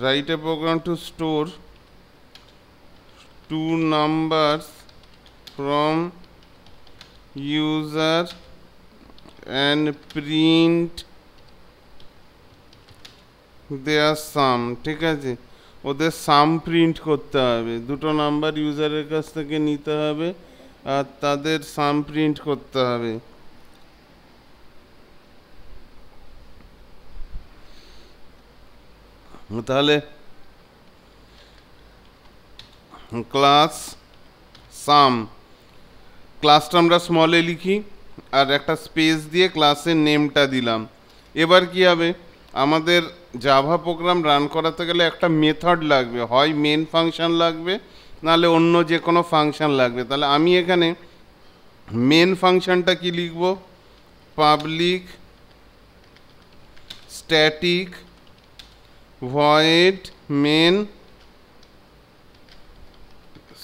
write a program to store two numbers from user and print their sum ঠিক আছে ওদের sum print করতে হবে দুটো নাম্বার ইউজারের কাছ থেকে নিতে হবে আর তাদের sum print করতে হবে তাহলে ক্লাস সাম ক্লাসটা আমরা স্মলে লিখি আর একটা স্পেস দিয়ে ক্লাসের নেমটা দিলাম এবার কি হবে আমাদের জাভা প্রোগ্রাম রান করাতে গেলে একটা মেথড লাগবে হয় মেন ফাংশান লাগবে নাহলে অন্য যে কোনো ফাংশন লাগবে তাহলে আমি এখানে মেন ফাংশনটা কি লিখব public static void main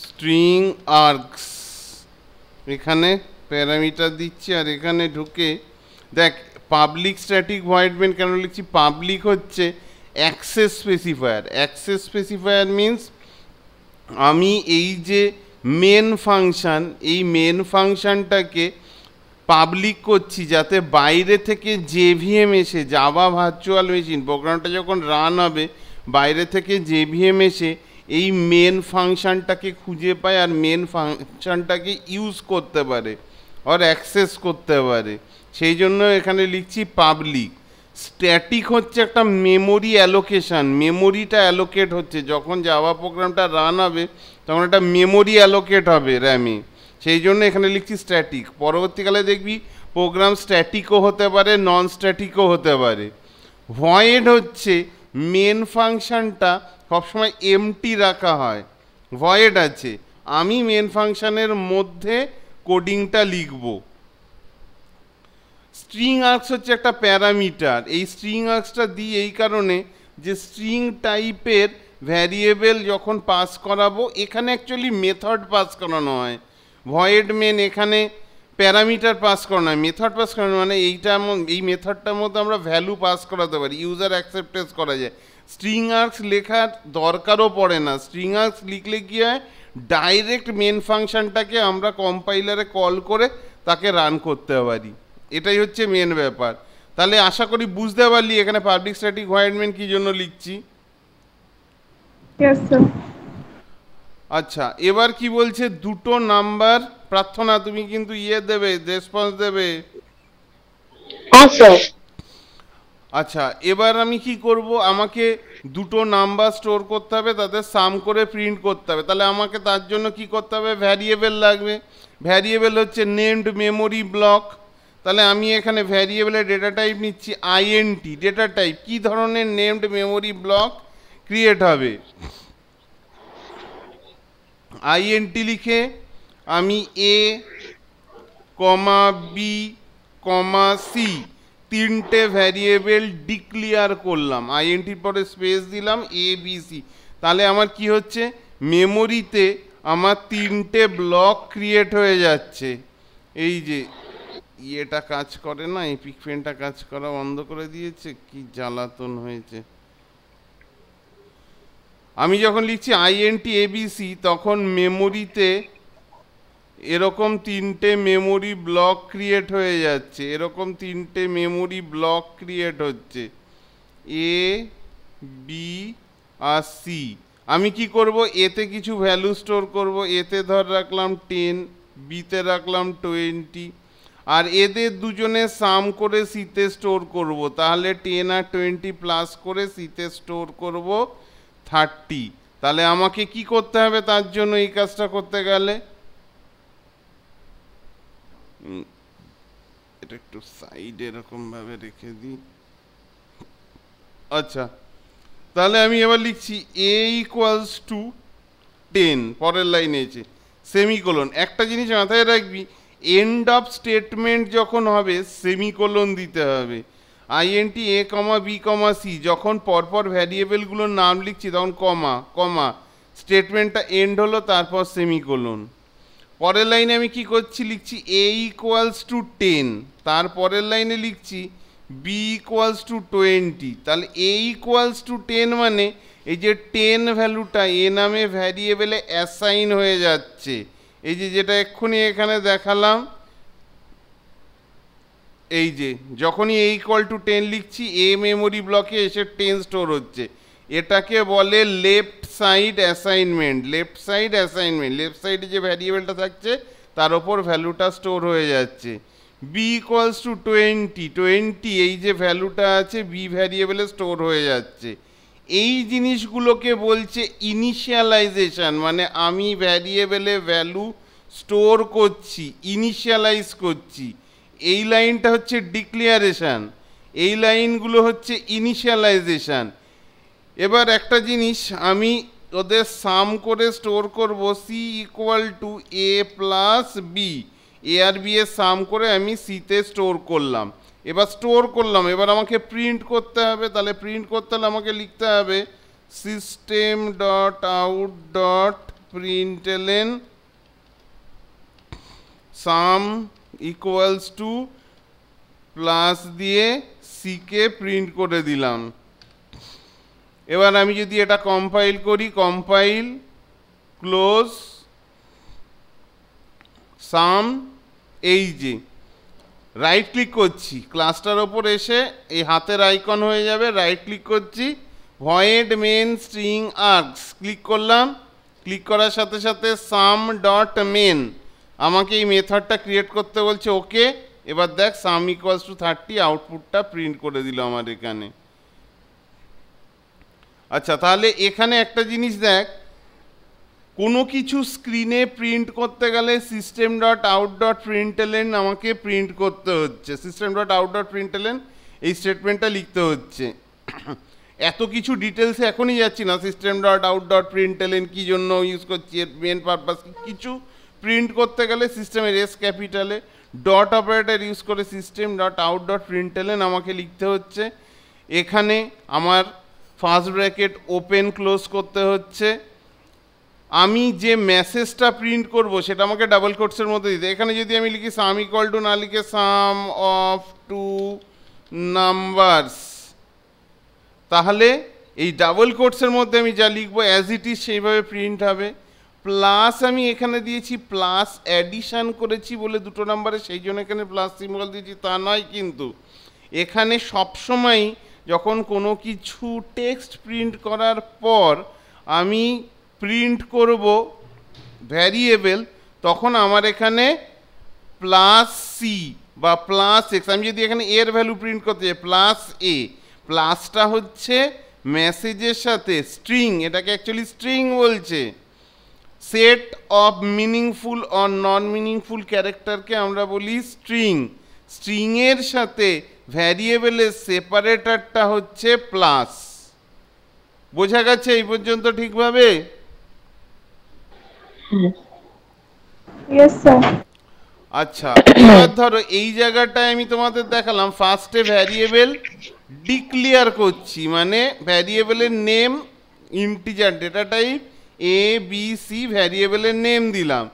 string args এখানে প্যারামিটার দিচ্ছি আর এখানে ঢুকে দেখ পাবলিক স্ট্যাটিক ভয়েড মেন কেন লিখছি পাবলিক হচ্ছে access specifier access specifier means আমি এই যে মেন ফাংশান এই মেন ফাংশানটাকে পাবলিক করছি যাতে বাইরে থেকে জেভিএম এসে যাওয়া ভার্চুয়াল মেশিন প্রোগ্রামটা যখন রান হবে বাইরে থেকে জেভিএম এসে এই মেন ফাংশানটাকে খুঁজে পায় আর মেন ফাংশানটাকে ইউজ করতে পারে আর অ্যাক্সেস করতে পারে সেই জন্য এখানে লিখছি পাবলিক স্ট্যাটিক হচ্ছে একটা মেমোরি অ্যালোকেশান মেমোরিটা অ্যালোকেট হচ্ছে যখন জাভা প্রোগ্রামটা রান হবে তখন একটা মেমোরি অ্যালোকেট হবে র্যামে সেই জন্য এখানে লিখছি স্ট্যাটিক পরবর্তীকালে দেখবি প্রোগ্রাম স্ট্যাটিকও হতে পারে নন স্ট্যাটিকও হতে পারে ভয়েড হচ্ছে মেন ফাংশানটা সবসময় এমটি রাখা হয় ভয়েড আছে আমি মেন ফাংশানের মধ্যে কোডিংটা লিখব স্ট্রিং আর্কস হচ্ছে একটা প্যারামিটার এই স্ট্রিং আর্কসটা দিই এই কারণে যে স্ট্রিং টাইপের ভ্যারিয়েবেল যখন পাস করাবো এখানে অ্যাকচুয়ালি মেথড পাস করানো হয় ভয়েড মেন এখানে প্যারামিটার পাস করানো হয় মেথড পাস করানো মানে এইটা এই মেথডটার মধ্যে আমরা ভ্যালু পাস করাতে পারি ইউজার অ্যাকসেপ্টেন্স করা যায় স্ট্রিং আর্কস লেখার দরকারও পড়ে না স্ট্রিং আর্কস লিখলে কি হয় ডাইরেক্ট মেন ফাংশানটাকে আমরা কম্পাইলারে কল করে তাকে রান করতে পারি এটাই হচ্ছে মেন ব্যাপার তাহলে আশা করি বুঝতে পারলি এখানে পাবলিক স্ট্যাটিক ভয়েডমেন্ট কি জন্য লিখছি আচ্ছা এবার কি বলছে দুটো নাম্বার প্রার্থনা তুমি কিন্তু ইয়ে দেবে রেসপন্স দেবে হ্যাঁ, আচ্ছা এবার আমি কি করব আমাকে দুটো নাম্বার স্টোর করতে হবে তাদের সাম করে প্রিন্ট করতে হবে তাহলে আমাকে তার জন্য কি করতে হবে ভ্যারিয়েবল লাগবে ভ্যারিয়েবল হচ্ছে নেমড মেমোরি ব্লক তাহলে আমি এখানে ভ্যারিয়েবলের ডেটা টাইপ নিচ্ছি আইএনটি ডেটা টাইপ কি ধরনের নেমড মেমোরি ব্লক ক্রিয়েট হবে আইএনটি লিখে আমি A comma B comma C তিনটে ভ্যারিয়েবেল ডিক্লিয়ার করলাম আইএনটির পরে স্পেস দিলাম এ বি সি তাহলে আমার কি হচ্ছে মেমোরিতে আমার তিনটে ব্লক ক্রিয়েট হয়ে যাচ্ছে এই যে ইয়েটা কাজ করে না এই পিক কাজ করা বন্ধ করে দিয়েছে কি জ্বালাতন হয়েছে আমি যখন লিখছি আইএনটি এবিসি তখন মেমোরিতে এরকম তিনটে মেমোরি ব্লক ক্রিয়েট হয়ে যাচ্ছে এরকম তিনটে মেমোরি ব্লক ক্রিয়েট হচ্ছে এ বি আর সি আমি কি করব এতে কিছু ভ্যালু স্টোর করব এতে ধর রাখলাম টেন বিতে রাখলাম টোয়েন্টি আর এদের দুজনে সাম করে সিতে স্টোর করব তাহলে টেন আর টোয়েন্টি প্লাস করে সিতে স্টোর করব থার্টি তাহলে আমাকে কি করতে হবে তার জন্য এই কাজটা করতে গেলে এটা একটু সাইড এরকমভাবে রেখে দিই আচ্ছা তাহলে আমি এবার লিখছি এ ইকুয়ালস টু টেন পরের লাইনে এসে সেমিকোলন একটা জিনিস মাথায় রাখবি এন্ড অফ স্টেটমেন্ট যখন হবে সেমিকোলন দিতে হবে INT A comma B comma C যখন পরপর ভ্যারিয়েবলগুলোর নাম লিখছি তখন কমা কমা স্টেটমেন্টটা এন্ড হলো তারপর সেমিকোলন পরের লাইনে আমি কি করছি লিখছি এ ইকুয়ালস টু টেন তার পরের লাইনে লিখছি বি ইকুয়ালস টু টোয়েন্টি তাহলে এ ইকুয়ালস টু টেন মানে এই যে টেন ভ্যালুটা এ নামে ভ্যারিয়েবেলে অ্যাসাইন হয়ে যাচ্ছে এই যে যেটা এক্ষুনি এখানে দেখালাম এই যে যখনই এই কল টু টেন লিখছি এ মেমোরি ব্লকে এসে টেন স্টোর হচ্ছে এটাকে বলে left side assignment left side assignment left সাইডে যে ভ্যারিয়েবলটা থাকছে তার ওপর ভ্যালুটা স্টোর হয়ে যাচ্ছে B equals to twenty twenty এই যে ভ্যালুটা আছে বি ভ্যারিয়েবলে স্টোর হয়ে যাচ্ছে এই জিনিসগুলোকে বলছে ইনিশিয়ালাইজেশান মানে আমি ভ্যারিয়েবলে ভ্যালু স্টোর করছি ইনিশিয়ালাইজ করছি এই লাইনটা হচ্ছে ডিক্লিয়ারেশান এই লাইনগুলো হচ্ছে ইনিশিয়ালাইজেশান এবার একটা জিনিস আমি ওদের সাম করে স্টোর করব C equal to A plus B A আর বি এর সাম করে আমি সিতে স্টোর করলাম এবার স্টোর করলাম এবার আমাকে প্রিন্ট করতে হবে তাহলে প্রিন্ট করতে হলে আমাকে লিখতে হবে system dot out dot println sum equals to plus দিয়ে সিকে প্রিন্ট করে দিলাম এবার আমি যদি এটা কম্পাইল করি কম্পাইল ক্লোজ সাম এই যে রাইট ক্লিক করছি ক্লাসটার ওপর এসে এই হাতের আইকন হয়ে যাবে রাইট ক্লিক করছি void main string args click করলাম ক্লিক করার সাথে সাথে সাম ডট মেন আমাকে এই মেথডটা ক্রিয়েট করতে বলছে ওকে এবার দেখ সাম ইকুয়ালস টু থার্টি আউটপুটটা প্রিন্ট করে দিল আমার এখানে আচ্ছা তাহলে এখানে একটা জিনিস দেখ কোনো কিছু স্ক্রিনে প্রিন্ট করতে গেলে system dot out dot ln আমাকে প্রিন্ট করতে হচ্ছে সিস্টেম ডট আউট ডট এলেন এই স্টেটমেন্টটা লিখতে হচ্ছে এত কিছু ডিটেলসে এখনই যাচ্ছি না সিস্টেম ডট আউট ডট এলেন কী জন্য ইউজ করছি এর মেন পারপাস কিছু প্রিন্ট করতে গেলে সিস্টেমের এস ক্যাপিটালে ডট অপারেটার ইউজ করে system dot out dot ln আমাকে লিখতে হচ্ছে এখানে আমার ফার্স্ট ব্র্যাকেট ওপেন ক্লোজ করতে হচ্ছে আমি যে মেসেজটা প্রিন্ট করব সেটা আমাকে ডাবল কোটসের মধ্যে দিতে এখানে যদি আমি লিখি সাম ইকুয়াল টু না লিখে সাম অফ টু নাম্বারস তাহলে এই ডাবল কোটসের মধ্যে আমি যা লিখবো অ্যাজ ইট ইজ সেইভাবে প্রিন্ট হবে প্লাস আমি এখানে দিয়েছি প্লাস অ্যাডিশান করেছি বলে দুটো নাম্বারে সেই জন্য এখানে প্লাস সিম্বল দিয়েছি তা নয় কিন্তু এখানে সময় যখন কোনো কিছু টেক্সট প্রিন্ট করার পর আমি প্রিন্ট করব ভ্যারিয়েবেল তখন আমার এখানে প্লাস সি বা প্লাস এক্স আমি যদি এখানে এর ভ্যালু প্রিন্ট করতে চাই প্লাস এ প্লাসটা হচ্ছে মেসেজের সাথে স্ট্রিং এটাকে অ্যাকচুয়ালি স্ট্রিং বলছে set of meaningful or non meaningful ক্যারেক্টারকে আমরা বলি স্ট্রিং স্ট্রিংয়ের সাথে ভ্যারিয়েবলের সেপারেটারটা হচ্ছে প্লাস বোঝা গেছে এই পর্যন্ত ঠিকভাবে আচ্ছা এবার ধরো এই জায়গাটায় আমি তোমাদের দেখালাম ফার্স্টে ভ্যারিয়েবেল ডিক্লিয়ার করছি মানে ভ্যারিয়েবলের name integer data type A B C ভ্যারিয়েবলের নেম দিলাম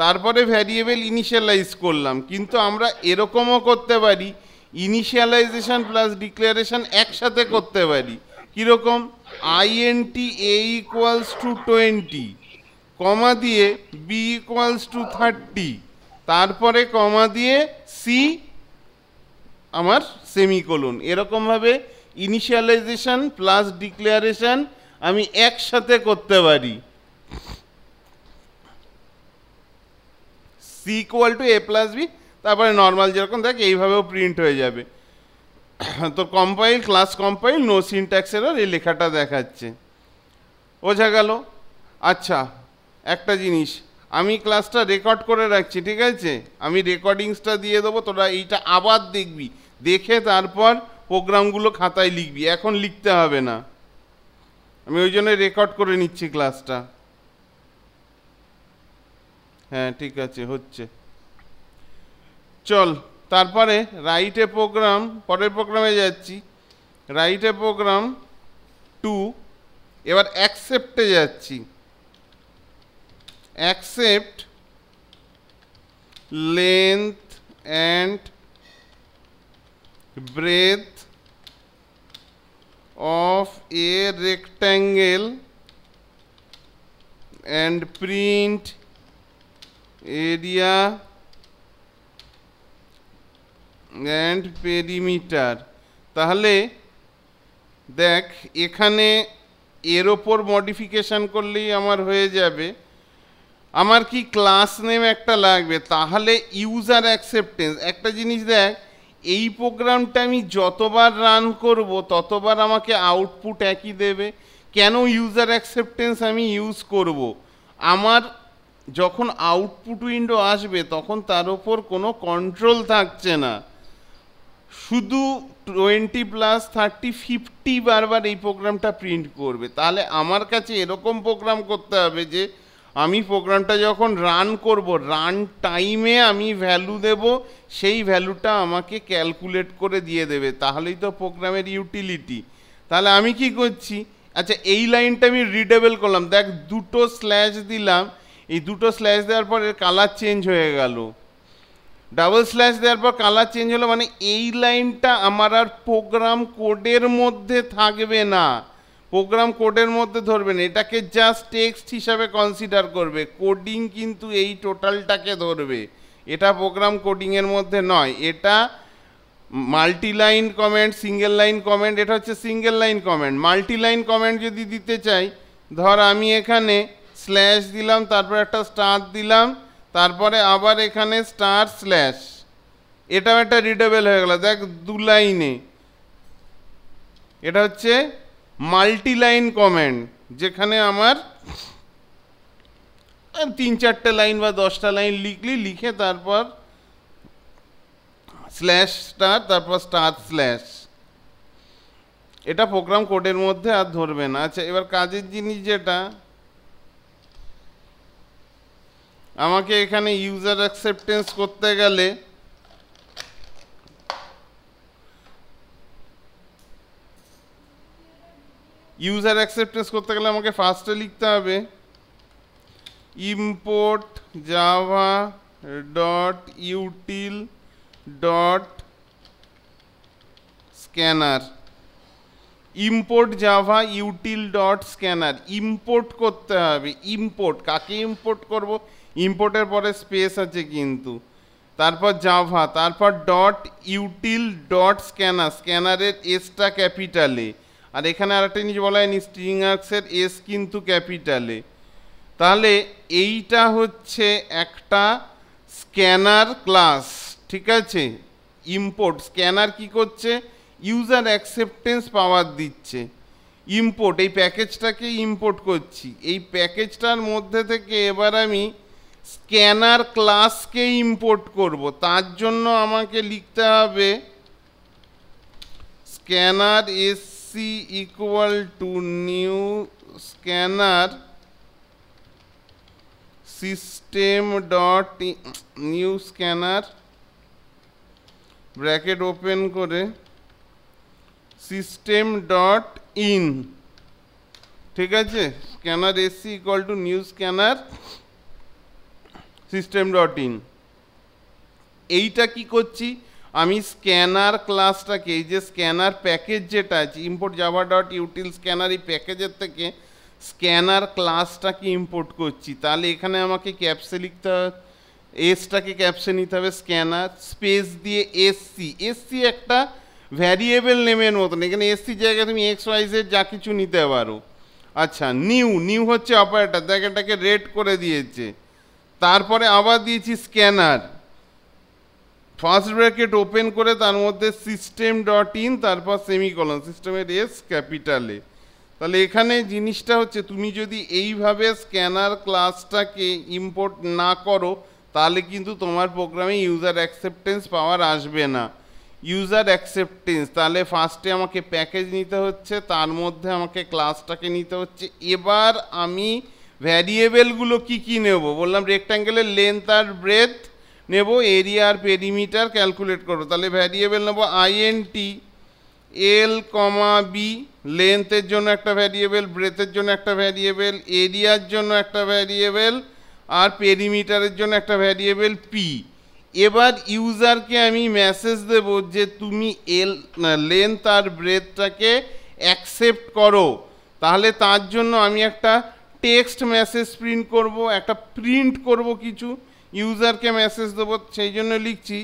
তারপরে ভ্যারিয়েবল ইনিশিয়ালাইজ করলাম কিন্তু আমরা এরকমও করতে পারি ইনিশিয়ালাইজেশান প্লাস ডিক্লারেশান একসাথে করতে পারি কীরকম INT A equals to twenty comma দিয়ে বি ইকুয়ালস টু থার্টি তারপরে কমা দিয়ে সি আমার সেমিকোলন এরকমভাবে ইনিশিয়ালাইজেশান প্লাস ডিক্লারেশান আমি একসাথে করতে পারি C equal to A plus B তারপরে নর্মাল যেরকম দেখ এইভাবেও প্রিন্ট হয়ে যাবে তো কম্পাইল ক্লাস কম্পাইল নো আর এই লেখাটা দেখাচ্ছে বোঝা গেল আচ্ছা একটা জিনিস আমি ক্লাসটা রেকর্ড করে রাখছি ঠিক আছে আমি রেকর্ডিংসটা দিয়ে দেবো তোরা এইটা আবার দেখবি দেখে তারপর প্রোগ্রামগুলো খাতায় লিখবি এখন লিখতে হবে না আমি ওই জন্য রেকর্ড করে নিচ্ছি ক্লাসটা হ্যাঁ ঠিক আছে হচ্ছে চল তারপরে রাইটে প্রোগ্রাম পরের প্রোগ্রামে যাচ্ছি রাইটে প্রোগ্রাম টু এবার অ্যাকসেপ্টে যাচ্ছি accept length and breadth of a rectangle and print area and perimeter তাহলে দেখ এখানে এর ওপর মডিফিকেশান করলেই আমার হয়ে যাবে আমার কি ক্লাস নেম একটা লাগবে তাহলে ইউজার অ্যাকসেপ্টেন্স একটা জিনিস দেখ এই প্রোগ্রামটা আমি যতবার রান করব ততবার আমাকে আউটপুট একই দেবে কেন ইউজার অ্যাকসেপ্টেন্স আমি ইউজ করব আমার যখন আউটপুট উইন্ডো আসবে তখন তার ওপর কোনো কন্ট্রোল থাকছে না শুধু টোয়েন্টি প্লাস থার্টি ফিফটি বারবার এই প্রোগ্রামটা প্রিন্ট করবে তাহলে আমার কাছে এরকম প্রোগ্রাম করতে হবে যে আমি প্রোগ্রামটা যখন রান করব রান টাইমে আমি ভ্যালু দেব সেই ভ্যালুটা আমাকে ক্যালকুলেট করে দিয়ে দেবে তাহলেই তো প্রোগ্রামের ইউটিলিটি তাহলে আমি কি করছি আচ্ছা এই লাইনটা আমি রিডেবল করলাম দেখ দুটো স্ল্যাশ দিলাম এই দুটো স্ল্যাশ দেওয়ার পর এর কালার চেঞ্জ হয়ে গেল ডাবল স্ল্যাশ দেওয়ার পর কালার চেঞ্জ হলো মানে এই লাইনটা আমার আর প্রোগ্রাম কোডের মধ্যে থাকবে না প্রোগ্রাম কোডের মধ্যে ধরবেন এটাকে জাস্ট টেক্সট হিসাবে কনসিডার করবে কোডিং কিন্তু এই টোটালটাকে ধরবে এটা প্রোগ্রাম কোডিংয়ের মধ্যে নয় এটা multi line comment single line comment এটা হচ্ছে single line comment multi line comment যদি দিতে চাই ধর আমি এখানে স্ল্যাশ দিলাম তারপর একটা স্টার দিলাম তারপরে আবার এখানে স্টার স্ল্যাশ এটাও একটা রিডেবল হয়ে গেল দেখ দু লাইনে এটা হচ্ছে মাল্টিলাইন কমেন্ট যেখানে আমার তিন চারটে লাইন বা দশটা লাইন লিখলি লিখে তারপর স্ল্যাশ স্টার তারপর স্টার স্ল্যাশ এটা প্রোগ্রাম কোডের মধ্যে আর ধরবে না আচ্ছা এবার কাজের জিনিস যেটা আমাকে এখানে ইউজার অ্যাকসেপ্টেন্স করতে গেলে ইউজার অ্যাকসেপ্টেন্স করতে গেলে আমাকে ফার্স্টে লিখতে হবে import java dot util dot scanner import java util dot scanner import করতে হবে ইম্পোর্ট কাকে ইম্পোর্ট করব ইম্পোর্টের পরে স্পেস আছে কিন্তু তারপর জাভা তারপর ডট ইউটিল ডট স্ক্যানার স্ক্যানারের এসটা ক্যাপিটালে আর এখানে আরেকটা জিনিস বলা হয়নি স্ট্রিং আর্কসের এস কিন্তু ক্যাপিটালে তাহলে এইটা হচ্ছে একটা স্ক্যানার ক্লাস ঠিক আছে ইম্পোর্ট স্ক্যানার কি করছে ইউজার অ্যাকসেপ্টেন্স পাওয়ার দিচ্ছে ইম্পোর্ট এই প্যাকেজটাকে ইম্পোর্ট করছি এই প্যাকেজটার মধ্যে থেকে এবার আমি স্ক্যানার ক্লাসকে ইম্পোর্ট করব তার জন্য আমাকে লিখতে হবে scanner S c equal to new scanner system dot new scanner bracket open করে সিস্টেম ডট ইন ঠিক আছে scanner SC equal to new scanner system dot in এইটা কি করছি আমি স্ক্যানার ক্লাসটাকে এই যে স্ক্যানার প্যাকেজ যেটা আছে import java dot util scanner এই প্যাকেজের থেকে স্ক্যানার ক্লাসটাকে ইম্পোর্ট করছি তাহলে এখানে আমাকে ক্যাপসে লিখতে হবে এসটাকে ক্যাপসে নিতে হবে স্ক্যানার স্পেস দিয়ে এসসি এসসি একটা ভ্যারিয়েবল নেমের মতন এখানে এসসি জায়গায় তুমি এক্স ওয়াইজের যা কিছু নিতে পারো আচ্ছা নিউ নিউ হচ্ছে অপারেটার দেখ এটাকে রেড করে দিয়েছে তারপরে আবার দিয়েছি স্ক্যানার ফার্স্ট ব্র্যাকেট ওপেন করে তার মধ্যে সিস্টেম ডট ইন তারপর সেমিকলন সিস্টেমের এস ক্যাপিটালে তাহলে এখানে জিনিসটা হচ্ছে তুমি যদি এইভাবে স্ক্যানার ক্লাসটাকে ইম্পোর্ট না করো তাহলে কিন্তু তোমার প্রোগ্রামে ইউজার অ্যাকসেপ্টেন্স পাওয়ার আসবে না ইউজার অ্যাকসেপ্টেন্স তাহলে ফার্স্টে আমাকে প্যাকেজ নিতে হচ্ছে তার মধ্যে আমাকে ক্লাসটাকে নিতে হচ্ছে এবার আমি ভ্যারিয়েবেলগুলো কি কী নেব বললাম রেক্ট্যাঙ্গেলের লেন্থ আর ব্রেথ নেব এরিয়ার পেরিমিটার ক্যালকুলেট করব তাহলে ভ্যারিয়েবল নেব আইএনটি এল কমা বি লেন্থের জন্য একটা ভ্যারিয়েবল ব্রেথের জন্য একটা ভ্যারিয়েবল এরিয়ার জন্য একটা ভ্যারিয়েবল আর পেরিমিটারের জন্য একটা ভ্যারিয়েবল পি এবার ইউজারকে আমি মেসেজ দেব যে তুমি এল লেন্থ আর ব্রেথটাকে অ্যাকসেপ্ট করো তাহলে তার জন্য আমি একটা টেক্সট মেসেজ প্রিন্ট করব একটা প্রিন্ট করব কিছু ইউজারকে মেসেজ দেবো সেই জন্য লিখছি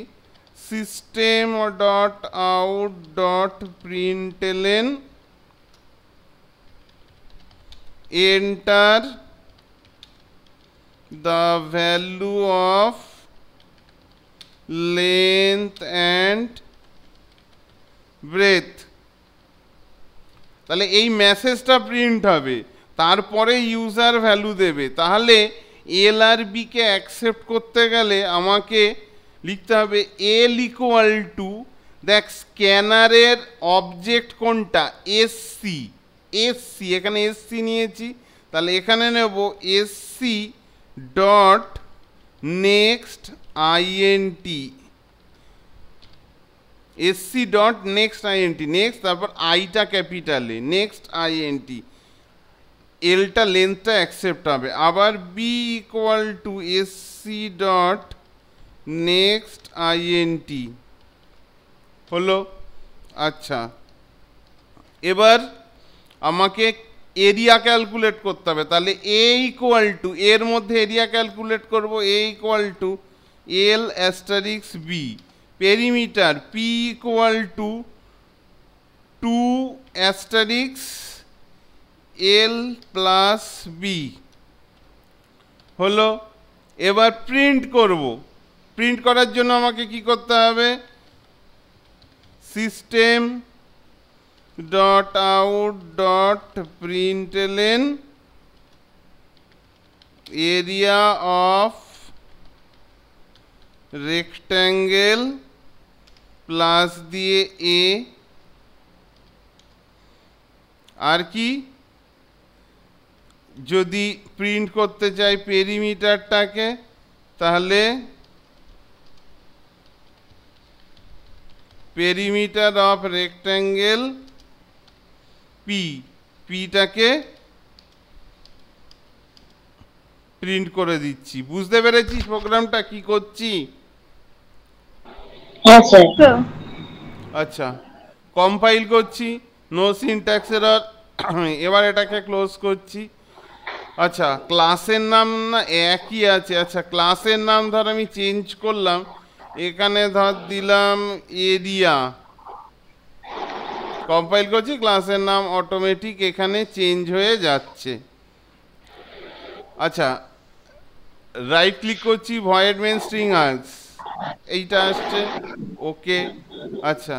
system dot out dot println enter the value of length and breadth তাহলে এই মেসেজটা প্রিন্ট হবে তারপরে ইউজার ভ্যালু দেবে তাহলে এলআরবিকে অ্যাকসেপ্ট করতে গেলে আমাকে লিখতে হবে এল ইকুয়াল টু দেখ স্ক্যানারের অবজেক্ট কোনটা এসসি এসসি এখানে এসসি নিয়েছি তাহলে এখানে নেব SC dot next INT SC dot next INT next তারপর আইটা ক্যাপিটালে নেক্সট আইএনটি এলটা লেন্থটা অ্যাকসেপ্ট হবে আবার B equal to S dot next INT হলো আচ্ছা এবার আমাকে এরিয়া ক্যালকুলেট করতে হবে তাহলে এ ইকুয়াল টু এর মধ্যে এরিয়া ক্যালকুলেট করব A equal to L asterisk B perimeter P equal to two asterisk L plus B হলো এবার প্রিন্ট করব প্রিন্ট করার জন্য আমাকে কি করতে হবে system dot out dot println area of rectangle plus দিয়ে এ আর কি যদি প্রিন্ট করতে চাই পেরিমিটারটাকে তাহলে পেরিমিটার অফ রেক্ট্যাঙ্গেল পি পিটাকে প্রিন্ট করে দিচ্ছি বুঝতে পেরেছিস প্রোগ্রামটা কি করছি হ্যাঁ, আচ্ছা কম্পাইল করছি নো এরর এবার এটাকে ক্লোজ করছি আচ্ছা ক্লাসের নাম না একই আছে আচ্ছা ক্লাসের নাম ধর আমি চেঞ্জ করলাম এখানে ধর দিলাম এরিয়া কম্পাইল করছি ক্লাসের নাম অটোমেটিক এখানে চেঞ্জ হয়ে যাচ্ছে আচ্ছা রাইট ক্লিক করছি ভয়েড মেন স্ট্রিং আর্স এইটা আসছে ওকে আচ্ছা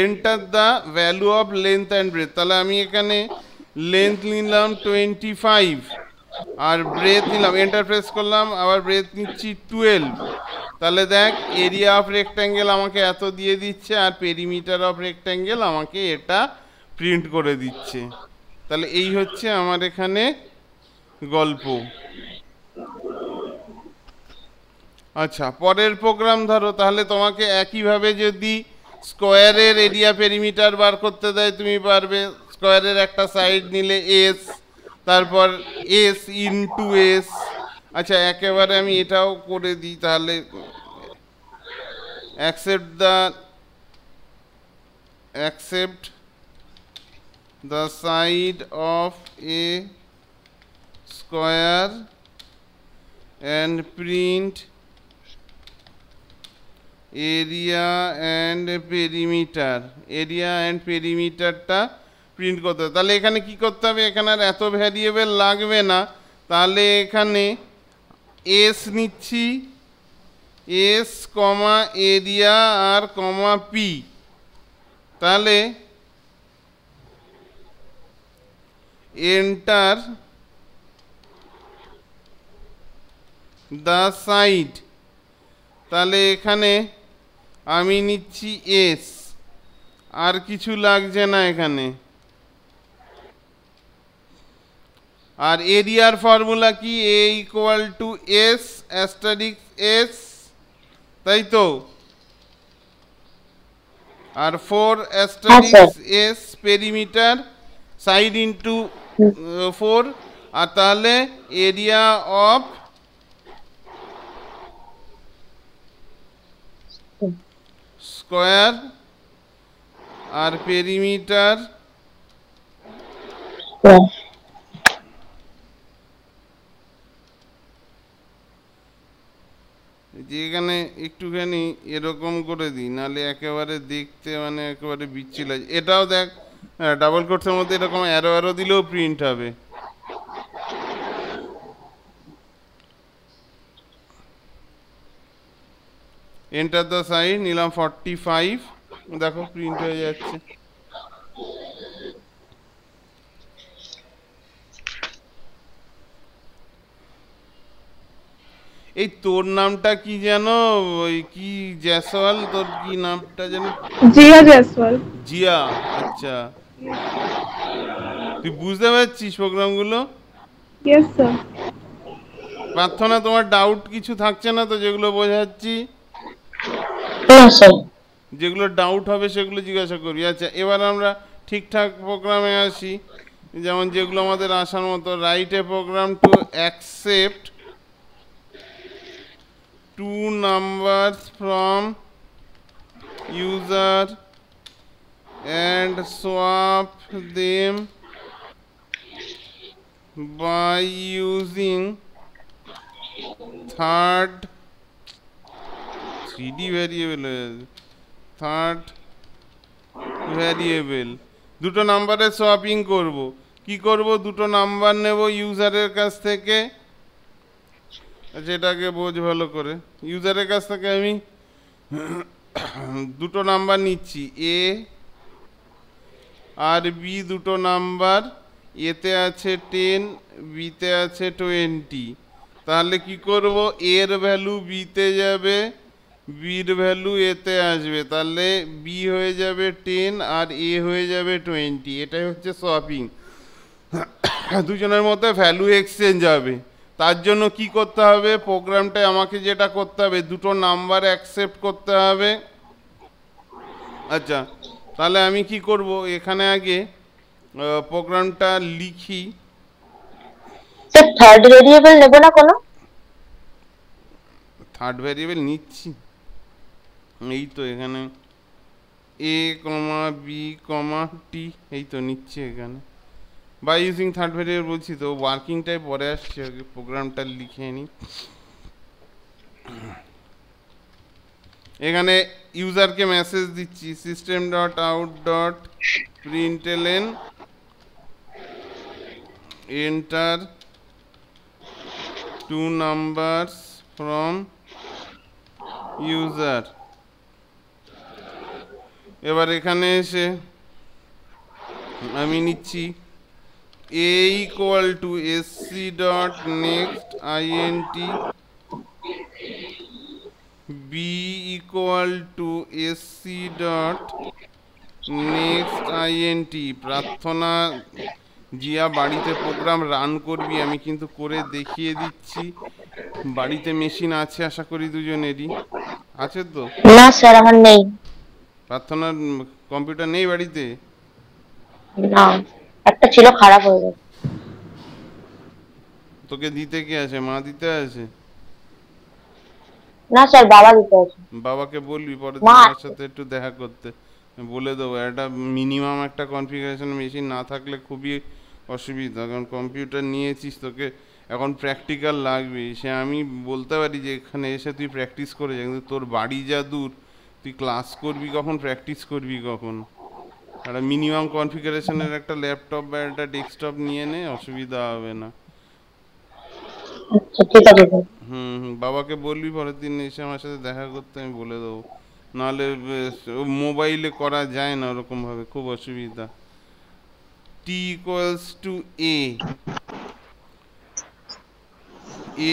enter the value of length and breadth তাহলে আমি এখানে লেন্থ নিলাম টোয়েন্টি ফাইভ আর ব্রেথ নিলাম এন্টার প্রেস করলাম আবার ব্রেথ নিচ্ছি টুয়েলভ তাহলে দেখ এরিয়া অফ রেক্ট্যাঙ্গেল আমাকে এত দিয়ে দিচ্ছে আর পেরিমিটার অফ রেক্ট্যাঙ্গেল আমাকে এটা প্রিন্ট করে দিচ্ছে তাহলে এই হচ্ছে আমার এখানে গল্প আচ্ছা পরের প্রোগ্রাম ধরো তাহলে তোমাকে একইভাবে যদি স্কোয়ারের এরিয়া পেরিমিটার বার করতে দেয় তুমি পারবে স্কোয়ারের একটা সাইড নিলে এস তারপর এস টু এস আচ্ছা একেবারে আমি এটাও করে দিই তাহলে accept the accept the side of a square and print area and perimeter area and পেরিমিটারটা প্রিন্ট করতে হবে তাহলে এখানে কি করতে হবে এখানে আর এত ভ্যারিয়েবল লাগবে না তাহলে এখানে এস নিচ্ছি এস কমা এরিয়া আর কমা পি তাহলে এন্টার দ্য সাইড তাহলে এখানে আমি নিচ্ছি এস আর কিছু লাগছে না এখানে আর এরিয়ার ফর্মুলা কি A equal to S asterisk S তাই তো আর four asterisk S perimeter side into four আর তাহলে এরিয়া অফ স্কোয়ার আর পেরিমিটার যে এখানে একটুখানি এরকম করে দিই নাহলে একেবারে দেখতে মানে একেবারে বিচ্ছিল এটাও দেখ ডাবল কোর্সের মধ্যে এরকম অ্যারো অ্যারো দিলেও প্রিন্ট হবে এন্টার দ্য সাইড নিলাম ফর্টি ফাইভ দেখো প্রিন্ট হয়ে যাচ্ছে এই তোর নামটা কি যেন ওই কি জয়সওয়াল তোর কি নামটা যেন জিয়া জয়সওয়াল জিয়া আচ্ছা তুই বুঝতে পারছিস প্রোগ্রামগুলো ইয়েস প্রার্থনা তোমার ডাউট কিছু থাকছে না তো যেগুলো বোঝাচ্ছি যেগুলো ডাউট হবে সেগুলো জিজ্ঞাসা করি আচ্ছা এবার আমরা ঠিকঠাক প্রোগ্রামে আসি যেমন যেগুলো আমাদের আসার মতো write a program to accept two numbers from user and swap them by using third 3d variable third variable দুটো নাম্বারে সোয়াপিং করব কি করব দুটো নাম্বার নেব ইউজারের কাছ থেকে আচ্ছা এটাকে বোঝ ভালো করে ইউজারের কাছ থেকে আমি দুটো নাম্বার নিচ্ছি এ আর বি দুটো নাম্বার এতে আছে টেন বিতে আছে টোয়েন্টি তাহলে কি করব এর ভ্যালু বিতে যাবে বির ভ্যালু এতে আসবে তাহলে বি হয়ে যাবে টেন আর এ হয়ে যাবে টোয়েন্টি এটাই হচ্ছে শপিং দুজনের মধ্যে ভ্যালু এক্সচেঞ্জ হবে তার জন্য কি করতে হবে প্রোগ্রামটায় আমাকে যেটা করতে হবে দুটো নাম্বার অ্যাকসেপ্ট করতে হবে আচ্ছা তাহলে আমি কি করব এখানে আগে প্রোগ্রামটা লিখি থার্ড ভেরিয়েবল নেব না কোনো থার্ড ভেরিয়েবল নিচ্ছি এই তো এখানে এ কমা বি কমা টি এই তো নিচ্ছি এখানে বা ইউজিং থার্ড ভেরিয়েবল বলছি তো ওয়ার্কিংটাই পরে আসছে প্রোগ্রামটা লিখে নিই এখানে ইউজারকে মেসেজ দিচ্ছি system dot out dot println enter two numbers from user এবার এখানে এসে আমি নিচ্ছি a equal to sc dot next int b equal to sc dot next INT Prarthana Jiya বাড়িতে প্রোগ্রাম রান করবি আমি কিন্তু করে দেখিয়ে দিচ্ছি বাড়িতে মেশিন আছে আশা করি দুজনেরই আছে তো না স্যার আমার নেই প্রার্থনার কম্পিউটার নেই বাড়িতে না একটা ছিল খারাপ হয়ে গেছে তোকে দিতে কি আছে মা দিতে আছে না স্যার বাবা দিতে আছে বাবাকে বলবি পরে তোমার সাথে একটু দেখা করতে বলে দেবো একটা মিনিমাম একটা কনফিগারেশন মেশিন না থাকলে খুবই অসুবিধা কারণ কম্পিউটার নিয়েছিস তোকে এখন প্র্যাকটিক্যাল লাগবে সে আমি বলতে পারি যে এখানে এসে তুই প্র্যাকটিস করে যা কিন্তু তোর বাড়ি যা দূর তুই ক্লাস করবি কখন প্র্যাকটিস করবি কখন একটা মিনিমাম কনফিগারেশনের একটা ল্যাপটপ বা একটা ডেস্কটপ নিয়ে নে অসুবিধা হবে না আচ্ছা, ঠিক আছে হুম হুম বাবাকে বলবি পরের দিন এসে আমার সাথে দেখা করতে আমি বলে দেবো নাহলে মোবাইলে করা যায় না ওরকম ভাবে খুব অসুবিধা T equals to A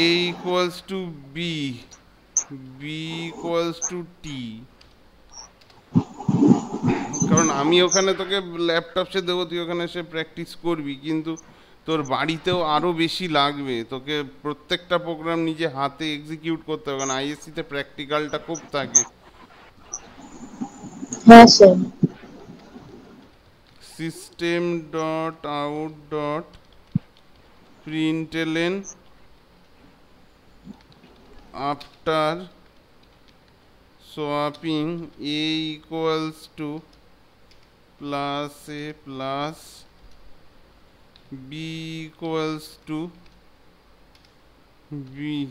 A equals to B B equals to T কারণ আমি ওখানে তোকে ল্যাপটপ সে দেবো তুই ওখানে এসে প্র্যাকটিস করবি কিন্তু তোর বাড়িতেও আরও বেশি লাগবে তোকে প্রত্যেকটা প্রোগ্রাম নিজে হাতে এক্সিকিউট করতে হবে কারণ আইএসসিতে প্র্যাকটিক্যালটা খুব থাকে system dot out dot println after swapping A equals to plus a plus b equals to b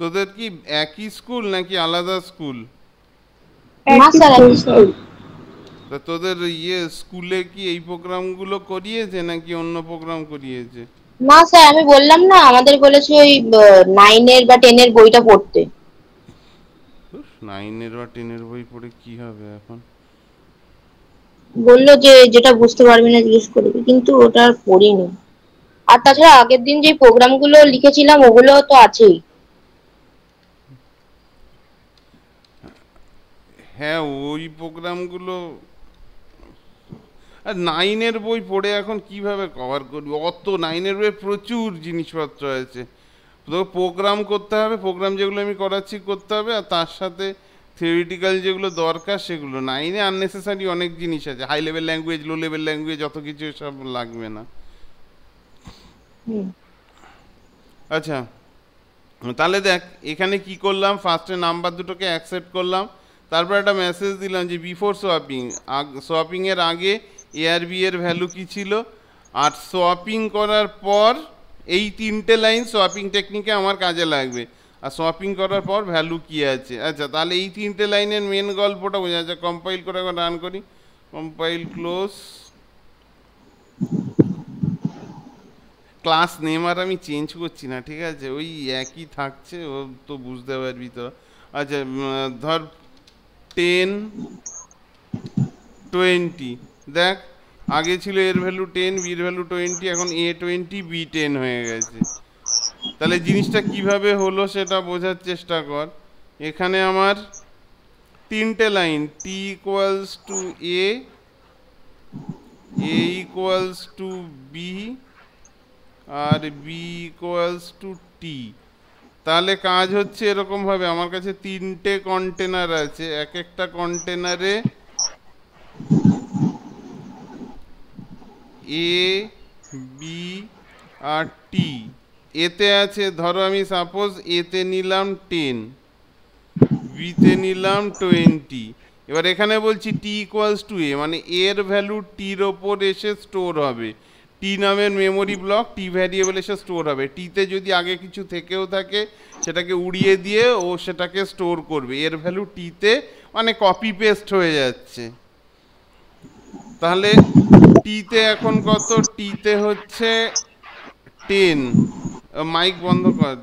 তোদের কি একই স্কুল নাকি আলাদা স্কুল তা তোদের ইয়ে স্কুলে কি এই প্রোগ্রামগুলো করিয়েছে নাকি অন্য প্রোগ্রাম করিয়েছে না স্যার আমি বললাম না আমাদের বলেছে ওই নাইনের বা টেনের বইটা পড়তে নাইনের বা টেনের বই পড়ে কি হবে এখন বলল যে যেটা বুঝতে পারবি না জিজ্ঞেস করবি কিন্তু ওটা আর পড়িনি আর তাছাড়া আগের দিন যে প্রোগ্রাম গুলো লিখেছিলাম ওগুলো তো আছেই হ্যাঁ ওই প্রোগ্রামগুলো আর নাইনের বই পড়ে এখন কিভাবে কভার করবি অত নাইনের বই প্রচুর জিনিসপত্র আছে তোকে প্রোগ্রাম করতে হবে প্রোগ্রাম যেগুলো আমি করাচ্ছি করতে হবে আর তার সাথে থিওরিটিক্যাল যেগুলো দরকার সেগুলো নাইনে আননেসেসারি অনেক জিনিস আছে high level language low level language যত কিছু সব লাগবে না আচ্ছা তাহলে দেখ এখানে কি করলাম ফার্স্টে নাম্বার দুটোকে অ্যাকসেপ্ট করলাম তারপর একটা মেসেজ দিলাম যে বিফোর সোয়াপিং সোয়াপিংয়ের আগে এআরবি এর ভ্যালু কি ছিল আর সোয়াপিং করার পর এই তিনটে লাইন সোয়াপিং টেকনিকে আমার কাজে লাগবে আর শপিং করার পর ভ্যালু কী আছে আচ্ছা তাহলে এই তিনটে লাইনের মেন গল্পটা বোঝা যাচ্ছে কম্পাইল করে একবার রান করি কম্পাইল ক্লোজ ক্লাস নেম আর আমি চেঞ্জ করছি না ঠিক আছে ওই একই থাকছে ও তো বুঝতে পারবি তো আচ্ছা ধর টেন টোয়েন্টি দেখ আগে ছিল এর ভ্যালু টেন বির ভ্যালু টোয়েন্টি এখন এ টোয়েন্টি বি টেন হয়ে গেছে তাহলে জিনিসটা কিভাবে হলো সেটা বোঝার চেষ্টা কর এখানে আমার তিনটে line T equals to A A equals to B আর বি ইকুয়ালস টু টি তাহলে কাজ হচ্ছে এরকমভাবে আমার কাছে তিনটে কন্টেনার আছে এক একটা কন্টেনারে এ বি আর টি এতে আছে ধরো আমি সাপোজ এতে নিলাম টেন বিতে নিলাম টোয়েন্টি এবার এখানে বলছি টি ইকুয়ালস টু এ মানে এর ভ্যালু টির ওপর এসে স্টোর হবে টি নামের মেমোরি ব্লক টি ভ্যারিয়েবল এসে স্টোর হবে টিতে যদি আগে কিছু থেকেও থাকে সেটাকে উড়িয়ে দিয়ে ও সেটাকে স্টোর করবে এর ভ্যালু টিতে মানে কপি পেস্ট হয়ে যাচ্ছে তাহলে টিতে এখন কত টিতে হচ্ছে টেন মাইক বন্ধ কর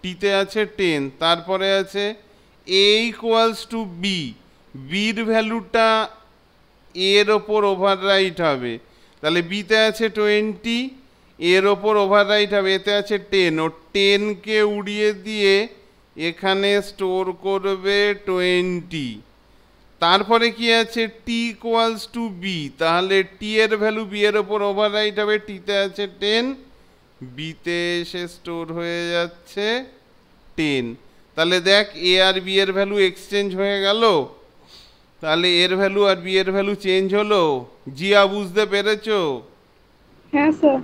টিতে আছে টেন তারপরে আছে এ ইকুয়ালস টু বি বির ভ্যালুটা এর ওপর ওভাররাইট হবে তাহলে বিতে আছে টোয়েন্টি এর ওপর ওভাররাইট হবে এতে আছে টেন ও টেনকে উড়িয়ে দিয়ে এখানে স্টোর করবে টোয়েন্টি তারপরে কি আছে টি ইকুয়ালস টু বি তাহলে টি এর ভ্যালু বি এর ওপর ওভার রাইট হবে টিতে আছে টেন বিতে এসে স্টোর হয়ে যাচ্ছে টেন তাহলে দেখ এ আর বি এর ভ্যালু এক্সচেঞ্জ হয়ে গেল তাহলে এর ভ্যালু আর বি এর ভ্যালু চেঞ্জ হলো জিয়া বুঝতে পেরেছো হ্যাঁ স্যার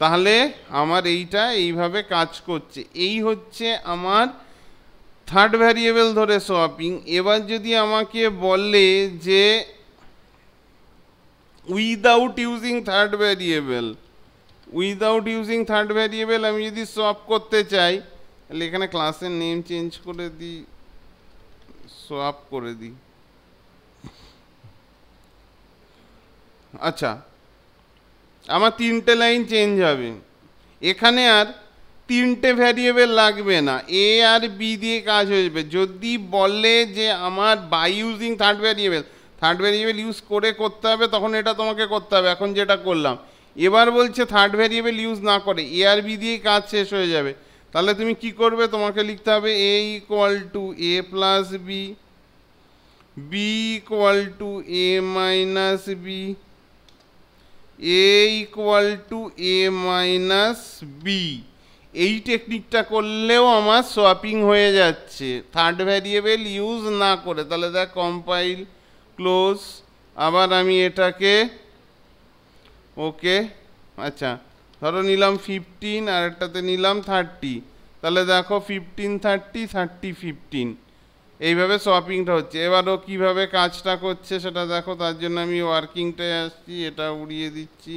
তাহলে আমার এইটা এইভাবে কাজ করছে এই হচ্ছে আমার থার্ড ভ্যারিয়েবল ধরে সোয়াপিং এবার যদি আমাকে বলে যে without using third variable without using third variable আমি যদি সোয়াপ করতে চাই তাহলে এখানে ক্লাসের নেম চেঞ্জ করে দিই সোয়াপ করে দিই আচ্ছা আমার তিনটে লাইন চেঞ্জ হবে এখানে আর তিনটে ভ্যারিয়েবল লাগবে না এ আর বি দিয়ে কাজ হয়ে যাবে যদি বলে যে আমার by using third variable third variable use করে করতে হবে তখন এটা তোমাকে করতে হবে এখন যেটা করলাম এবার বলছে থার্ড ভ্যারিয়েবল ইউজ না করে এ আর বি দিয়েই কাজ শেষ হয়ে যাবে তাহলে তুমি কি করবে তোমাকে লিখতে হবে A equal to A plus B B equal to A minus B A equal to A minus B এই টেকনিকটা করলেও আমার সোয়াপিং হয়ে যাচ্ছে থার্ড ভ্যারিয়েবেল ইউজ না করে তাহলে দেখ কম্পাইল ক্লোজ আবার আমি এটাকে ওকে আচ্ছা ধরো নিলাম ফিফটিন আর একটাতে নিলাম থার্টি তাহলে দেখো ফিফটিন থার্টি থার্টি ফিফটিন এইভাবে শপিংটা হচ্ছে এবারও কীভাবে কাজটা করছে সেটা দেখো তার জন্য আমি ওয়ার্কিংটায় আসছি এটা উড়িয়ে দিচ্ছি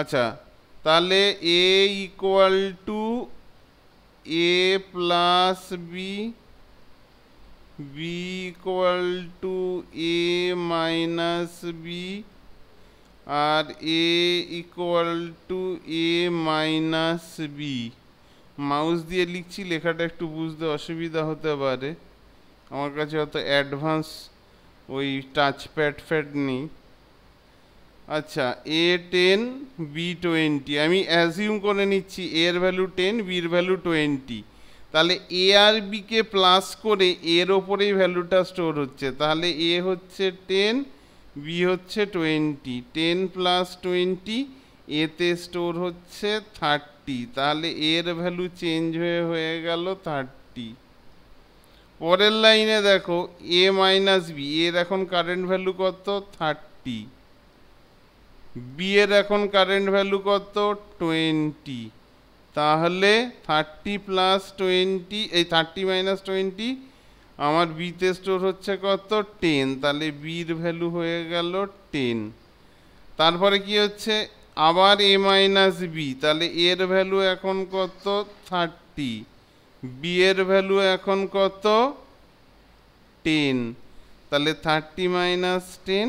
আচ্ছা তাহলে A equal to A plus B B equal to A minus B আর A equal to A minus B mouse দিয়ে লিখছি লেখাটা একটু বুঝতে অসুবিধা হতে পারে আমার কাছে অত অ্যাডভান্স ওই টাচ প্যাড ফ্যাড নেই আচ্ছা এ টেন বি টোয়েন্টি আমি অ্যাজিউম করে নিচ্ছি এর ভ্যালু টেন বির ভ্যালু টোয়েন্টি তাহলে এ আর বিকে প্লাস করে এর ওপরেই ভ্যালুটা স্টোর হচ্ছে তাহলে এ হচ্ছে টেন বি হচ্ছে টোয়েন্টি টেন প্লাস টোয়েন্টি এতে স্টোর হচ্ছে থার্টি তাহলে এর ভ্যালু চেঞ্জ হয়ে হয়ে গেল থার্টি পরের লাইনে দেখো এ মাইনাস বি এর এখন কারেন্ট ভ্যালু কত থার্টি বিয়ের এখন কারেন্ট ভ্যালু কত টোয়েন্টি তাহলে থার্টি প্লাস টোয়েন্টি এই থার্টি মাইনাস টোয়েন্টি আমার বিতে স্টোর হচ্ছে কত টেন তাহলে বির ভ্যালু হয়ে গেল টেন তারপরে কি হচ্ছে আবার এ মাইনাস বি তাহলে এর ভ্যালু এখন কত থার্টি বি এর ভ্যালু এখন কত টেন তাহলে থার্টি মাইনাস টেন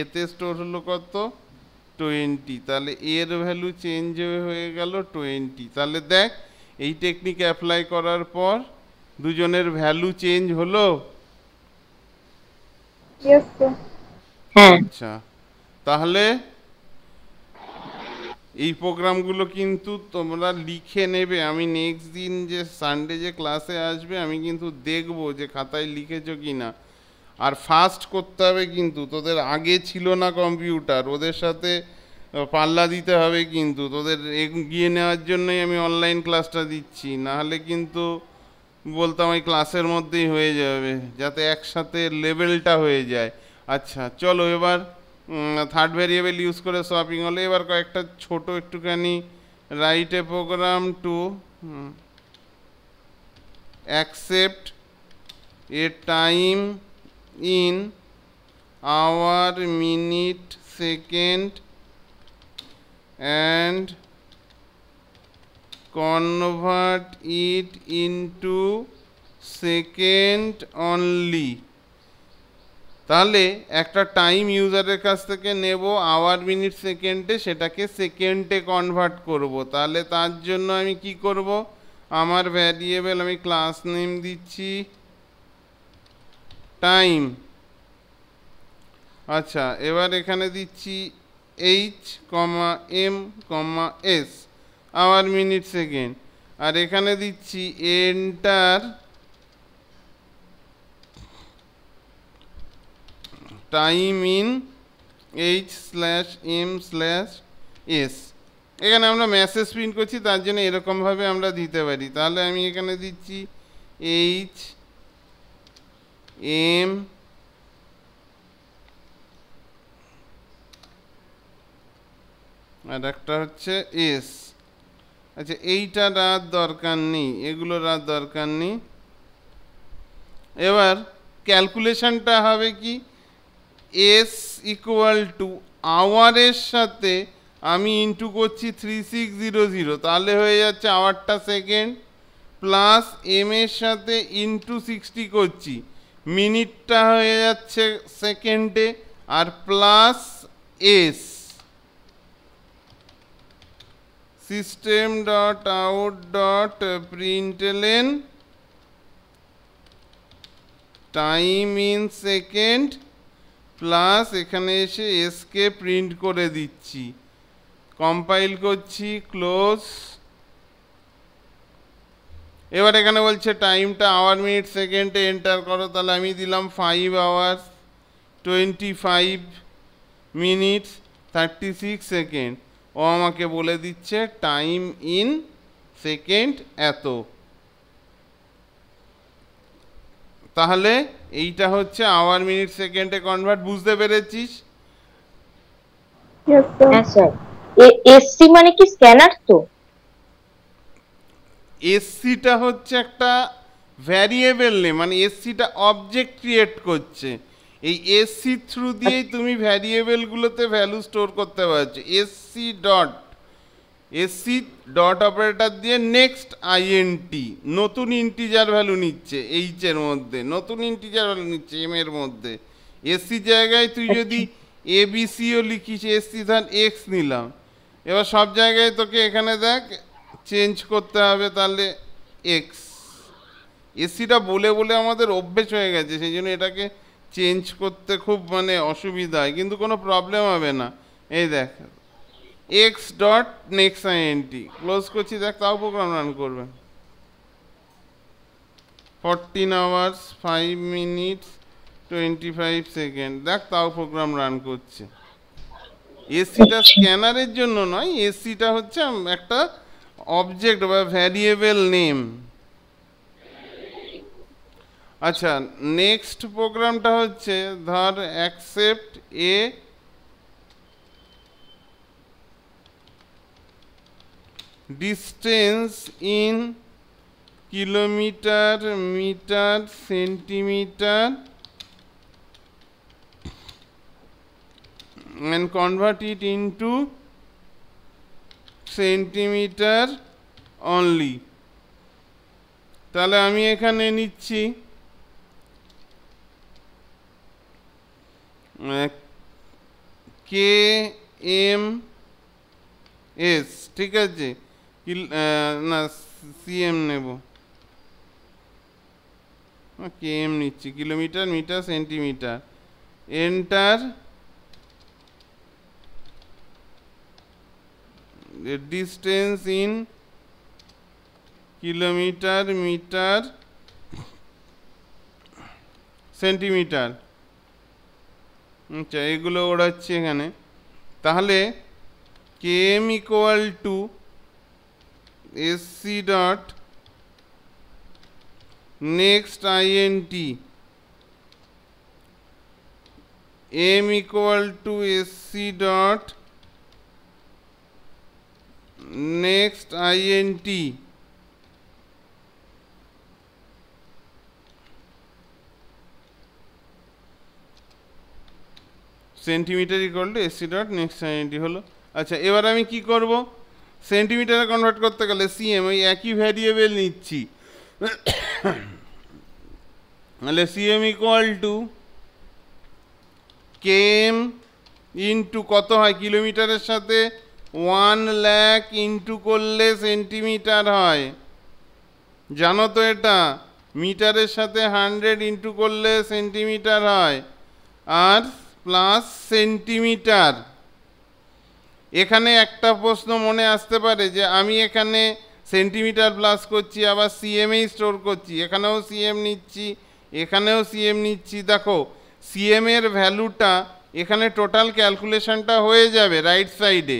এতে স্টোর হলো কত টোয়েন্টি তাহলে এর ভ্যালু চেঞ্জ হয়ে গেল টোয়েন্টি তাহলে দেখ এই টেকনিক অ্যাপ্লাই করার পর দুজনের ভ্যালু চেঞ্জ হলো হ্যাঁ। আচ্ছা তাহলে এই প্রোগ্রামগুলো কিন্তু তোমরা লিখে নেবে আমি নেক্সট দিন যে সানডে যে ক্লাসে আসবে আমি কিন্তু দেখব যে খাতায় লিখেছো কি না আর ফাস্ট করতে হবে কিন্তু তোদের আগে ছিল না কম্পিউটার ওদের সাথে পাল্লা দিতে হবে কিন্তু তোদের এগিয়ে নেওয়ার জন্যই আমি অনলাইন ক্লাসটা দিচ্ছি নাহলে কিন্তু বলতাম ওই ক্লাসের মধ্যেই হয়ে যাবে যাতে একসাথে লেভেলটা হয়ে যায় আচ্ছা চলো এবার থার্ড ভেরিয়েবেল ইউজ করে শপিং হলে এবার কয়েকটা ছোট একটুখানি write a program to accept a time in hour, minute, second and convert it into second only তাহলে একটা টাইম ইউজারের কাছ থেকে নেব আওয়ার মিনিট সেকেন্ডে সেটাকে সেকেন্ডে কনভার্ট করব তাহলে তার জন্য আমি কি করব আমার ভ্যারিয়েবল আমি ক্লাস নেম দিচ্ছি টাইম আচ্ছা এবার এখানে দিচ্ছি H comma M comma S hour minute second আর এখানে দিচ্ছি enter time in H slash M slash S এখানে আমরা মেসেজ প্রিন্ট করছি তার জন্য এরকমভাবে আমরা দিতে পারি তাহলে আমি এখানে দিচ্ছি এইচ im আর একটা হচ্ছে এস আচ্ছা এইটার আর দরকার নেই এগুলোর আর দরকার নেই এবার ক্যালকুলেশনটা হবে কি এস ইকুয়াল টু আওয়ারের সাথে আমি ইন্টু করছি থ্রি সিক্স জিরো জিরো তাহলে হয়ে যাচ্ছে আওয়ারটা সেকেন্ড প্লাস এম এর সাথে ইন্টু সিক্সটি করছি মিনিটটা হয়ে যাচ্ছে সেকেন্ডে আর plus S system dot out dot println time in second plus এখানে এসে এসকে প্রিন্ট করে দিচ্ছি কম্পাইল করছি ক্লোজ এবার এখানে বলছে টাইমটা আওয়ার মিনিট সেকেন্ডে এন্টার করো তাহলে আমি দিলাম five hours twenty five minutes thirty six second ও আমাকে বলে দিচ্ছে টাইম ইন সেকেন্ড এত তাহলে এইটা হচ্ছে আওয়ার মিনিট সেকেন্ডে কনভার্ট বুঝতে পেরেছিস এসসি মানে কি স্ক্যানার তো এসসিটা হচ্ছে একটা ভ্যারিয়েবল নেম মানে এসসিটা অবজেক্ট ক্রিয়েট করছে এই এসসি থ্রু দিয়েই তুমি ভ্যারিয়েবলগুলোতে ভ্যালু স্টোর করতে পারছো SC dot SC dot operator দিয়ে নেক্সট আইএনটি নতুন ইন্টিজার ভ্যালু নিচ্ছে এইচের মধ্যে নতুন ইন্টিজার ভ্যালু নিচ্ছে এম এর মধ্যে এসসি জায়গায় তুই আচ্ছা। যদি এবিসিও লিখিস এসসি ধান এক্স নিলাম এবার সব জায়গায় তোকে এখানে দেখ চেঞ্জ করতে হবে তাহলে এক্স এসিটা বলে বলে আমাদের অভ্যেস হয়ে গেছে সেই জন্য এটাকে চেঞ্জ করতে খুব মানে অসুবিধা হয় কিন্তু কোনো প্রবলেম হবে না এই দেখ X dot next INT close করছি দেখ তাও প্রোগ্রাম রান করবে fourteen hours five minutes twenty five second দেখ তাও প্রোগ্রাম রান করছে এসিটা স্ক্যানারের জন্য নয় এসিটা হচ্ছে একটা অবজেক্ট বা ভ্যারিয়েবল নেম আচ্ছা নেক্সট প্রোগ্রামটা হচ্ছে ধর accept a distance in kilometre metre centimetre and convert it into centimetre only তাহলে আমি এখানে নিচ্ছি কে এম এস ঠিক আছে না সিএম নেব কে এম নিচ্ছি kilometre metre centimetre enter the in kilometre metre centimetre আচ্ছা এগুলো ওড়াচ্ছি এখানে তাহলে K M equal to SC dot next INT M equal to SC dot next INT centimetre equal to SC dot next identity হলো আচ্ছা এবার আমি কি করব সেন্টিমিটারে কনভার্ট করতে গেলে সিএম ওই একই ভ্যারিয়েবল নিচ্ছি তাহলে CM equal to KM into কত হয় কিলোমিটারের সাথে ওয়ান ল্যাক ইন্টু করলে সেন্টিমিটার হয় জানো তো এটা মিটারের সাথে হান্ড্রেড ইন্টু করলে সেন্টিমিটার হয় আর প্লাস সেন্টিমিটার এখানে একটা প্রশ্ন মনে আসতে পারে যে আমি এখানে সেন্টিমিটার প্লাস করছি আবার সিএমএই স্টোর করছি এখানেও সিএম নিচ্ছি এখানেও সিএম নিচ্ছি দেখো সিএমের ভ্যালুটা এখানে টোটাল ক্যালকুলেশনটা হয়ে যাবে রাইট সাইডে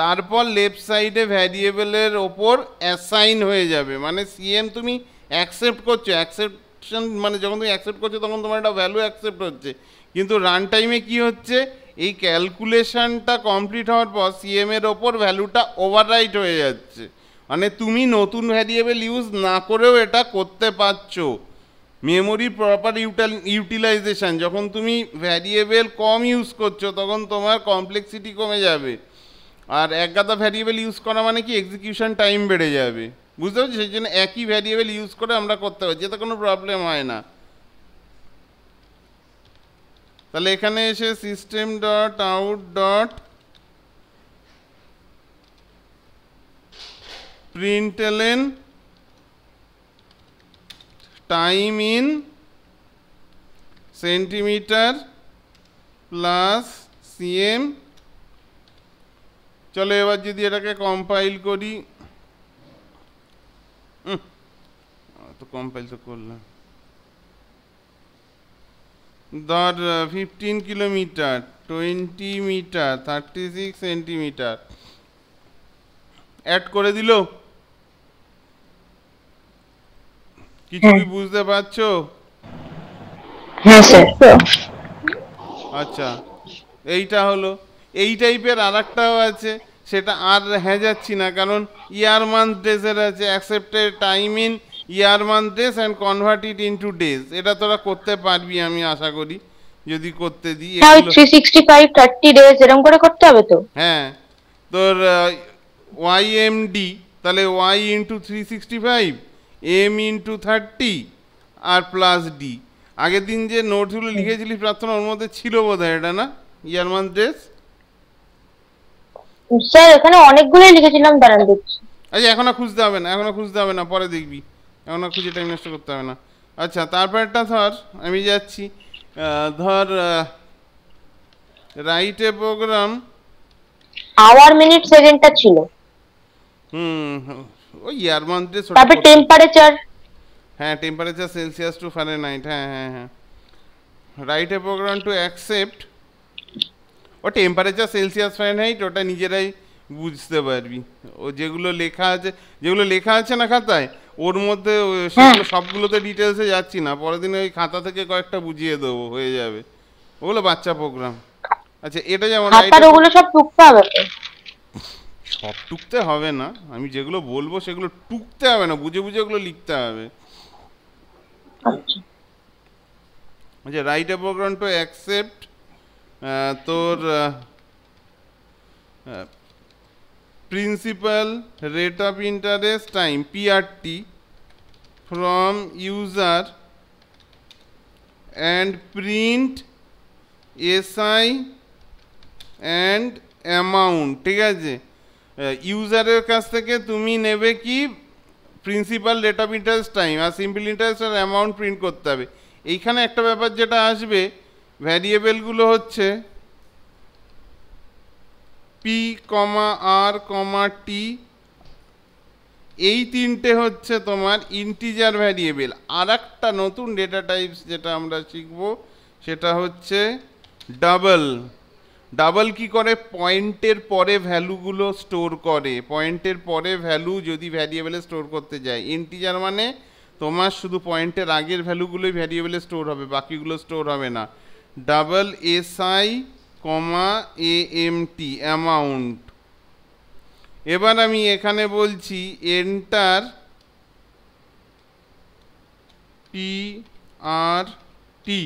তারপর লেফট সাইডে ভ্যারিয়েবলের ওপর অ্যাসাইন হয়ে যাবে মানে সিএম তুমি অ্যাকসেপ্ট করছো অ্যাকসেপশন মানে যখন তুমি অ্যাকসেপ্ট করছো তখন তোমার একটা ভ্যালু অ্যাকসেপ্ট হচ্ছে কিন্তু রান টাইমে কী হচ্ছে এই ক্যালকুলেশনটা কমপ্লিট হওয়ার পর সিএমের ওপর ভ্যালুটা ওভাররাইট হয়ে যাচ্ছে মানে তুমি নতুন ভ্যারিয়েবল ইউজ না করেও এটা করতে পারছো মেমোরি প্রপার ইউটিলাইজেশান যখন তুমি ভ্যারিয়েবল কম ইউজ করছো তখন তোমার কমপ্লেক্সিটি কমে যাবে আর এক গাদা ভ্যারিয়েবল ইউজ করা মানে কি এক্সিকিউশন টাইম বেড়ে যাবে বুঝতে পারছি সেই জন্য একই ভ্যারিয়েবল ইউজ করে আমরা করতে পারি যেতে কোনো প্রবলেম হয় না তাহলে এখানে এসে system dot out dot L N time in centimetre plus CM চলো এবার যদি এটাকে কম্পাইল করি তো কম্পাইল তো করলাম ধর fifteen kilometre twenty metre thirty six centimetre add করে দিল কিছু কি হ্যাঁ। বুঝতে পারছো হ্যাঁ, আচ্ছা এইটা হলো এই টাইপের আর আছে সেটা আর হ্যাঁ যাচ্ছি না কারণ ইয়ার মান্থ ডেসের আছে accepted time in year month days and convert it into days এটা তোরা করতে পারবি আমি আশা করি যদি করতে দিই 365 30 ডেজ এরকম করে করতে হবে তো হ্যাঁ তোর ওয়াই ডি তাহলে Y into three sixty five M into thirty আর প্লাস ডি আগের দিন যে নোটসগুলো লিখেছিলি প্রার্থনা ওর মধ্যে ছিল বোধ হয় এটা না ইয়ার মান্থ ডেস স্যার এখানে অনেকগুলোই লিখেছিলাম দাঁড়ান দেখছি আচ্ছা এখন এখনো খুঁজতে হবে না এখন এখনো খুঁজতে হবে না পরে দেখবি এখন এখনো খুঁজে টাইম নষ্ট করতে হবে না আচ্ছা তারপরটা ধর আমি যাচ্ছি ধর write a program hour minute সেকেন্ডটা ছিল হুম ওই ইয়ার মান্থে তারপর টেম্পারেচার হ্যাঁ টেম্পারেচার সেলসিয়াস টু ফারেনহাইট হ্যাঁ হ্যাঁ হ্যাঁ write a program to accept ও টেম্পারেচার সেলসিয়াস ফ্যানহাইট ওটা নিজেরাই বুঝতে পারবি ও যেগুলো লেখা আছে যেগুলো লেখা আছে না খাতায় ওর মধ্যে হ্যাঁ। সবগুলোতে ডিটেলসে যাচ্ছি না পরের দিন ওই খাতা থেকে কয়েকটা বুঝিয়ে দেবো হয়ে যাবে ওগুলো বাচ্চা প্রোগ্রাম আচ্ছা এটা যেমন ওগুলো সব টুকতে হবে সব টুকতে হবে না আমি যেগুলো বলবো সেগুলো টুকতে হবে না বুঝে বুঝে ওগুলো লিখতে হবে আচ্ছা রাইট প্রোগ্রাম টু অ্যাকসেপ্ট তোর principal rate of interest time PRT from user and print SI and amount ঠিক আছে ইউজারের কাছ থেকে তুমি নেবে কি principal rate of interest time আর সিম্পল ইন্টারেস্ট আর অ্যামাউন্ট প্রিন্ট করতে হবে এইখানে একটা ব্যাপার যেটা আসবে ভ্যারিয়েবেলগুলো হচ্ছে পি কমা আর কমা টি এই তিনটে হচ্ছে তোমার ইন্টিজার ভ্যারিয়েবেল আর একটা নতুন ডেটা টাইপস যেটা আমরা শিখব সেটা হচ্ছে ডাবল ডাবল কি করে পয়েন্টের পরে ভ্যালুগুলো স্টোর করে পয়েন্টের পরে ভ্যালু যদি ভ্যারিয়েবলে স্টোর করতে যায় ইন্টিজার মানে তোমার শুধু পয়েন্টের আগের ভ্যালুগুলোই ভ্যারিয়েবলে স্টোর হবে বাকিগুলো স্টোর হবে না double SI comma A M T amount এবার আমি এখানে বলছি এন্টার পি আর টি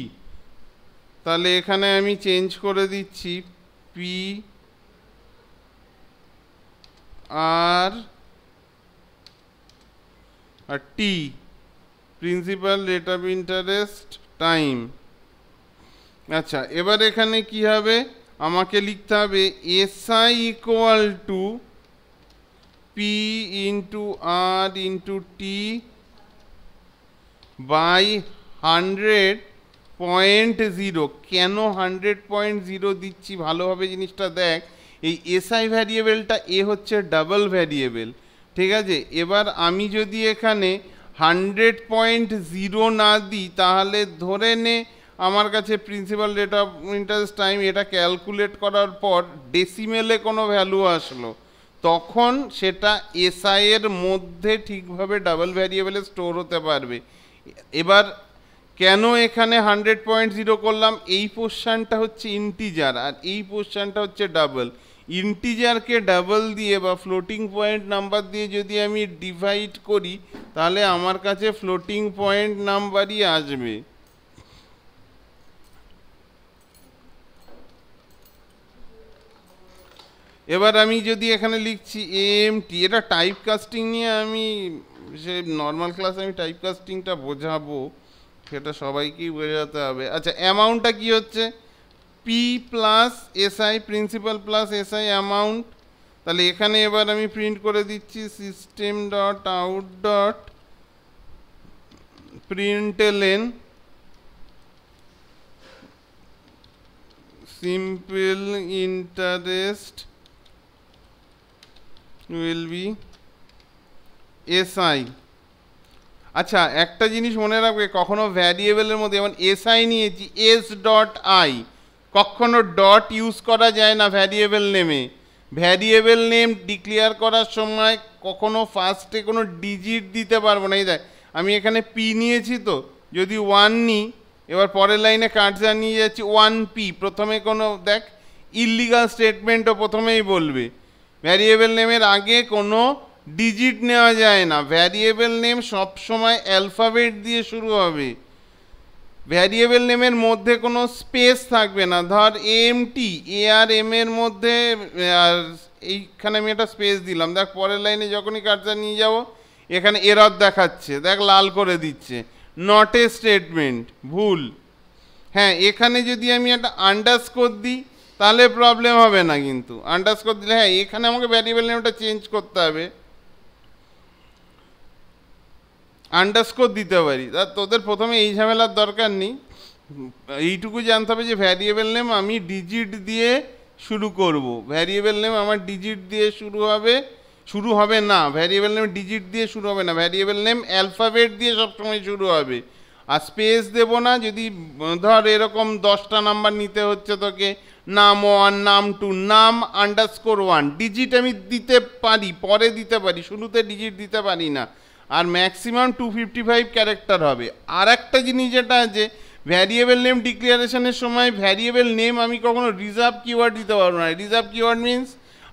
তাহলে এখানে আমি চেঞ্জ করে দিচ্ছি P R T principal rate of interest time আচ্ছা এবার এখানে কি হবে আমাকে লিখতে হবে SI equal to P into R into T by hundred point zero কেন হান্ড্রেড পয়েন্ট জিরো দিচ্ছি ভালোভাবে জিনিসটা দেখ এই এসআই ভ্যারিয়েবেলটা এ হচ্ছে ডাবল ভ্যারিয়েবেল ঠিক আছে এবার আমি যদি এখানে হান্ড্রেড পয়েন্ট জিরো না দিই তাহলে ধরে নে আমার কাছে principal rate of interest time এটা ক্যালকুলেট করার পর ডেসিমেলে কোনো ভ্যালু আসলো তখন সেটা এসআই এর মধ্যে ঠিকভাবে ডাবল ভ্যারিয়েবলে স্টোর হতে পারবে এবার কেন এখানে হান্ড্রেড পয়েন্ট জিরো করলাম এই পোশ্চানটা হচ্ছে ইন্টিজার আর এই পোশ্চানটা হচ্ছে ডাবল ইন্টিজারকে ডাবল দিয়ে বা ফ্লোটিং পয়েন্ট নাম্বার দিয়ে যদি আমি ডিভাইড করি তাহলে আমার কাছে ফ্লোটিং পয়েন্ট নাম্বারই আসবে এবার আমি যদি এখানে লিখছি এম টি এটা টাইপ কাস্টিং নিয়ে আমি সে নর্মাল ক্লাসে আমি টাইপ কাস্টিংটা বোঝাবো সেটা সবাইকেই বোঝাতে হবে আচ্ছা অ্যামাউন্টটা কি হচ্ছে P plus SI principal plus SI amount তাহলে এখানে এবার আমি প্রিন্ট করে দিচ্ছি system dot out dot println simple interest will be SI আচ্ছা একটা জিনিস মনে রাখবে কখনো ভ্যারিয়েবলের মধ্যে যেমন এসআই নিয়েছি এস ডট আই কখনো ডট ইউজ করা যায় না ভ্যারিয়েবল নেমে ভ্যারিয়েবল নেম ডিক্লিয়ার করার সময় কখনো ফার্স্টে কোনো ডিজিট দিতে পারবো না এই দেখ আমি এখানে পি নিয়েছি তো যদি ওয়ান নিই এবার পরের লাইনে কাটজা নিয়ে যাচ্ছি ওয়ান পি প্রথমে কোনো দেখ ইলিগাল স্টেটমেন্টও প্রথমেই বলবে ভ্যারিয়েবল নেমের আগে কোনো ডিজিট নেওয়া যায় না ভ্যারিয়েবল নেম সবসময় অ্যালফাবেট দিয়ে শুরু হবে ভ্যারিয়েবল নেমের মধ্যে কোনো স্পেস থাকবে না ধর এম টি এ আর এম এর মধ্যে আর এইখানে আমি একটা স্পেস দিলাম দেখ পরের লাইনে যখনই কার্সার নিয়ে যাব এখানে এরর দেখাচ্ছে দেখ লাল করে দিচ্ছে নট এ স্টেটমেন্ট ভুল হ্যাঁ এখানে যদি আমি একটা আন্ডারস্কোর দিই তাহলে প্রবলেম হবে না কিন্তু আন্ডারস্কোর দিলে হ্যাঁ এখানে আমাকে ভ্যারিয়েবল নেমটা চেঞ্জ করতে হবে আন্ডারস্কোর দিতে পারি তা তোদের প্রথমে এই ঝামেলার দরকার নেই এইটুকু জানতে হবে যে ভ্যারিয়েবল নেম আমি ডিজিট দিয়ে শুরু করব ভ্যারিয়েবল নেম আমার ডিজিট দিয়ে শুরু হবে শুরু হবে না ভ্যারিয়েবল নেম ডিজিট দিয়ে শুরু হবে না ভ্যারিয়েবল নেম অ্যালফাবেট দিয়ে সবসময় শুরু হবে আর স্পেস দেব না যদি ধর এরকম দশটা নাম্বার নিতে হচ্ছে তোকে নাম ওয়ান নাম টু নাম আন্ডারস্কোর ওয়ান ডিজিট আমি দিতে পারি পরে দিতে পারি শুরুতে ডিজিট দিতে পারি না আর maximum two fifty five character হবে আর একটা জিনিস যেটা আছে ভ্যারিয়েবল নেম ডিক্লিয়ারেশনের সময় ভ্যারিয়েবল নেম আমি কখনো রিজার্ভ কিওয়ার্ড দিতে পারবো না রিজার্ভ কিওয়ার্ড মিনস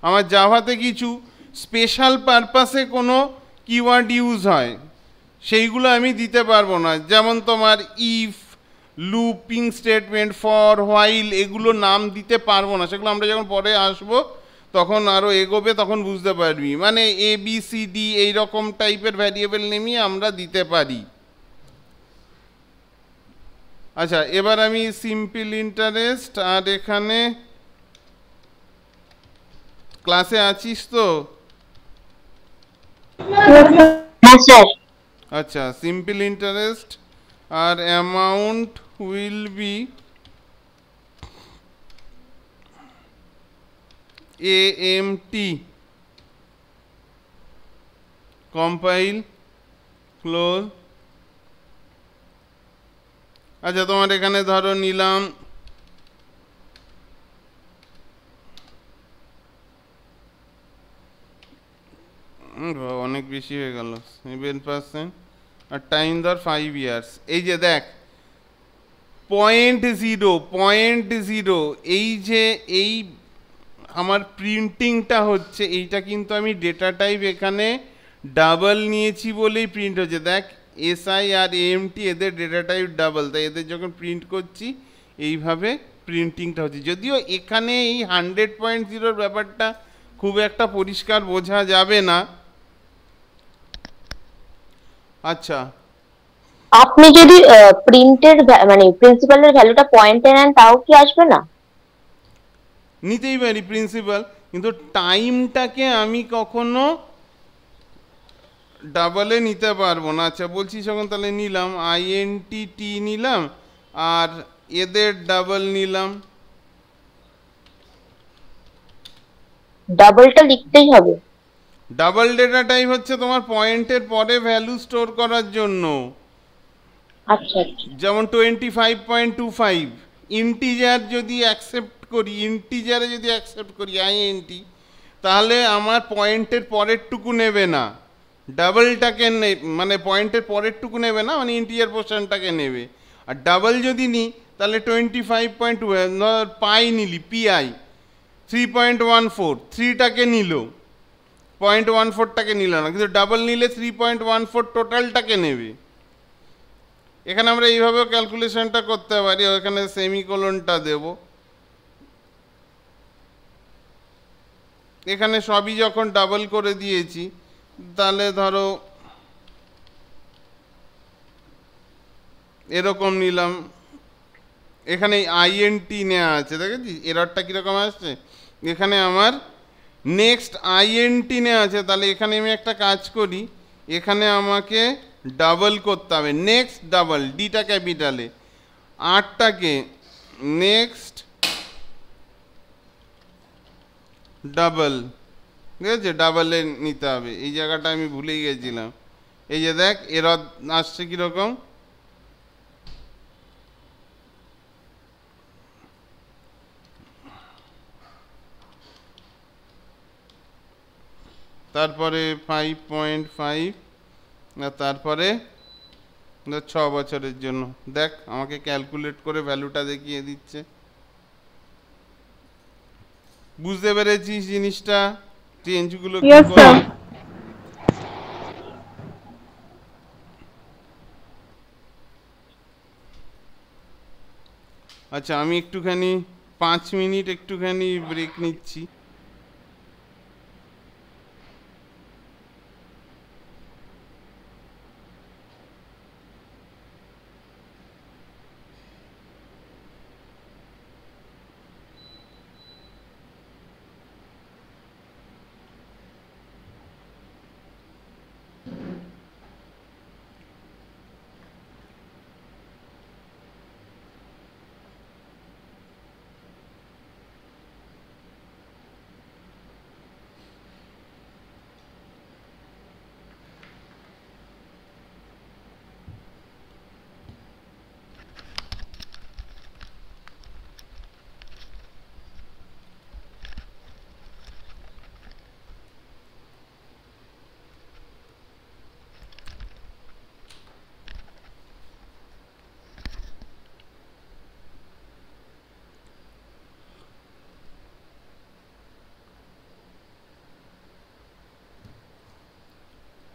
আমার জাভাতে কিছু স্পেশাল পারপাসে কোনো কিওয়ার্ড ইউজ হয় সেইগুলো আমি দিতে পারবো না যেমন তোমার if looping statement for while এগুলো নাম দিতে পারবো না সেগুলো আমরা যখন পরে আসব তখন আরও এগোবে তখন বুঝতে পারবি মানে এ বি সি ডি এইরকম টাইপের ভ্যারিয়েবল নেমি আমরা দিতে পারি আচ্ছা এবার আমি সিম্পল ইন্টারেস্ট আর এখানে ক্লাসে আছিস তো আচ্ছা সিম্পল ইন্টারেস্ট আর amount will be AMT compile close আচ্ছা তোমার এখানে ধরো নিলাম অনেক বেশি হয়ে গেল সেভেন পার্সেন্ট আর টাইম ধর ফাইভ ইয়ার্স এই যে দেখ পয়েন্ট জিরো পয়েন্ট জিরো এই যে এই আমার প্রিন্টিংটা হচ্ছে এইটা কিন্তু আমি ডেটা টাইপ এখানে ডাবল নিয়েছি বলেই প্রিন্ট হচ্ছে দেখ এস আই আর এমটি এদের ডেটা টাইপ ডাবল তাই এদের যখন প্রিন্ট করছি এইভাবে প্রিন্টিংটা হচ্ছে যদিও এখানে এই হান্ড্রেড পয়েন্ট জিরোর ব্যাপারটা খুব একটা পরিষ্কার বোঝা যাবে না আচ্ছা আপনি যদি প্রিন্টের মানে প্রিন্সিপালের ভ্যালুটা পয়েন্টে নেন তাও কি আসবে না নিতেই পারি প্রিন্সিপাল কিন্তু টাইমটাকে আমি কখনো ডাবলে নিতে পারবো না আচ্ছা বলছি যখন তাহলে নিলাম আইএনটি টি নিলাম আর এদের ডাবল নিলাম ডাবলটা লিখতেই হবে ডাবল ডেটা টাইপ হচ্ছে তোমার পয়েন্টের পরে ভ্যালু স্টোর করার জন্য আচ্ছা, আচ্ছা। যেমন twenty five point two five integer যদি অ্যাকসেপ্ট করি ইন্টিজারে যদি অ্যাকসেপ্ট করি আইএনটি তাহলে আমার পয়েন্টের পরেরটুকু নেবে না ডাবলটাকে নে মানে পয়েন্টের পরেরটুকু নেবে না মানে ইন্টিজার পোর্শনটাকে নেবে আর ডাবল যদি নিই তাহলে টোয়েন্টি ফাইভ পয়েন্ট টু পাই নিলি PI three point one four থ্রিটাকে নিল পয়েন্ট ওয়ান ফোরটাকে নিল না কিন্তু ডাবল নিলে থ্রি পয়েন্ট ওয়ান ফোর টোটালটাকে নেবে এখানে আমরা এইভাবে ক্যালকুলেশনটা করতে পারি ওখানে সেমিকোলনটা দেব এখানে সবই যখন ডাবল করে দিয়েছি তাহলে ধরো এরকম নিলাম এখানে আইএনটি নেওয়া আছে দেখেছি এরারটা কীরকম আসছে এখানে আমার নেক্সট আইএনটি নেওয়া আছে তাহলে এখানে আমি একটা কাজ করি এখানে আমাকে ডাবল করতে হবে নেক্সট ডাবল ডিটা ক্যাপিটালে আটটাকে নেক্সট ডাবল ঠিক আছে ডাবলে নিতে হবে এই জায়গাটা আমি ভুলেই গেছিলাম এই যে দেখ এর আসছে কীরকম তারপরে ফাইভ পয়েন্ট ফাইভ তারপরে ছ বছরের জন্য দেখ আমাকে ক্যালকুলেট করে ভ্যালুটা দেখিয়ে দিচ্ছে বুঝতে পেরেছিস জিনিসটা চেঞ্জগুলো আচ্ছা আমি একটুখানি পাঁচ মিনিট একটুখানি ব্রেক নিচ্ছি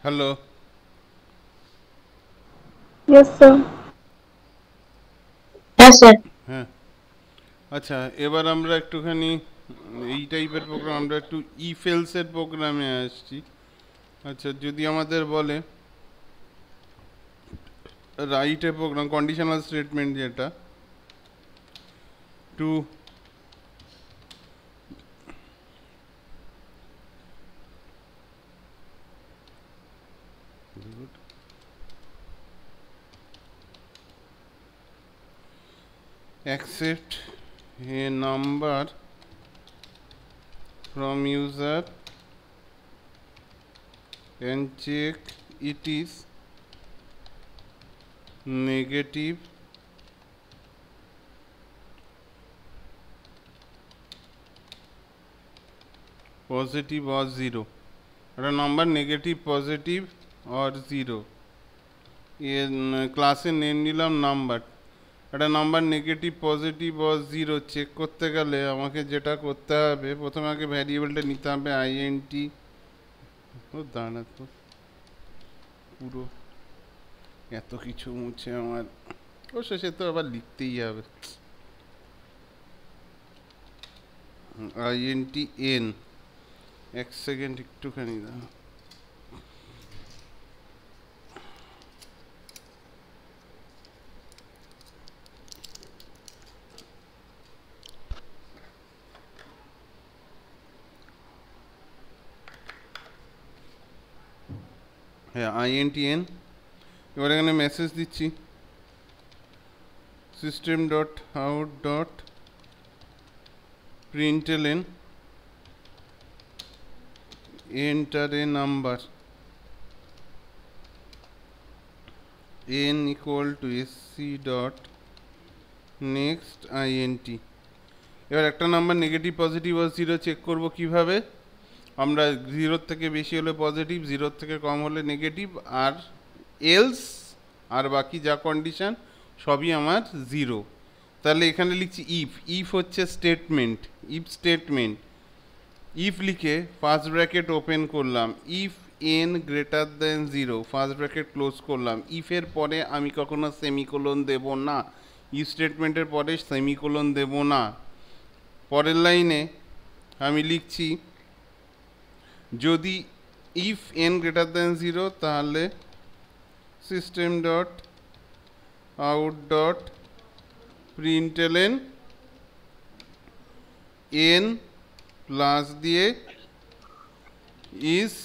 Hello. Yes, sir. Yes, sir. হ্যাঁ আচ্ছা এবার আমরা একটুখানি এই টাইপের প্রোগ্রাম আমরা একটু ইফেলসের প্রোগ্রামে আসছি আচ্ছা যদি আমাদের বলে রাইটের প্রোগ্রাম কন্ডিশনাল স্টেটমেন্ট যেটা to accept a number from user and check it is negative positive or zero or a number negative positive or zero এ ক্লাসের নেম নিলাম নাম্বার একটা নাম্বার নেগেটিভ পজিটিভ অ জিরো চেক করতে গেলে আমাকে যেটা করতে হবে প্রথমে আগে ভ্যারিয়েবলটা নিতে হবে আইএনটি ও দাঁড়া তো পুরো এত কিছু মুছে আমার ও শেষে তো আবার লিখতেই হবে আইএনটি এন এক সেকেন্ড একটুখানি দাঁড়া হ্যাঁ আইএনটিএন এবার এখানে মেসেজ দিচ্ছি system dot out dot N enter a number N equal to SC dot next INT এবার একটা নাম্বার নেগেটিভ পজিটিভ আর জিরো চেক করবো কীভাবে আমরা জিরোর থেকে বেশি হলে পজিটিভ জিরোর থেকে কম হলে নেগেটিভ আর এলস আর বাকি যা কন্ডিশান সবই আমার জিরো তাহলে এখানে লিখছি ইফ ইফ হচ্ছে স্টেটমেন্ট ইফ স্টেটমেন্ট ইফ লিখে ফার্স্ট ব্র্যাকেট ওপেন করলাম if N greater than zero first bracket close করলাম ইফের পরে আমি কখনো সেমিকোলন দেব না ইফ স্টেটমেন্টের পরে সেমিকোলন দেব না পরের লাইনে আমি লিখছি যদি if N greater than zero তাহলে system dot out dot println N plus দিয়ে ইস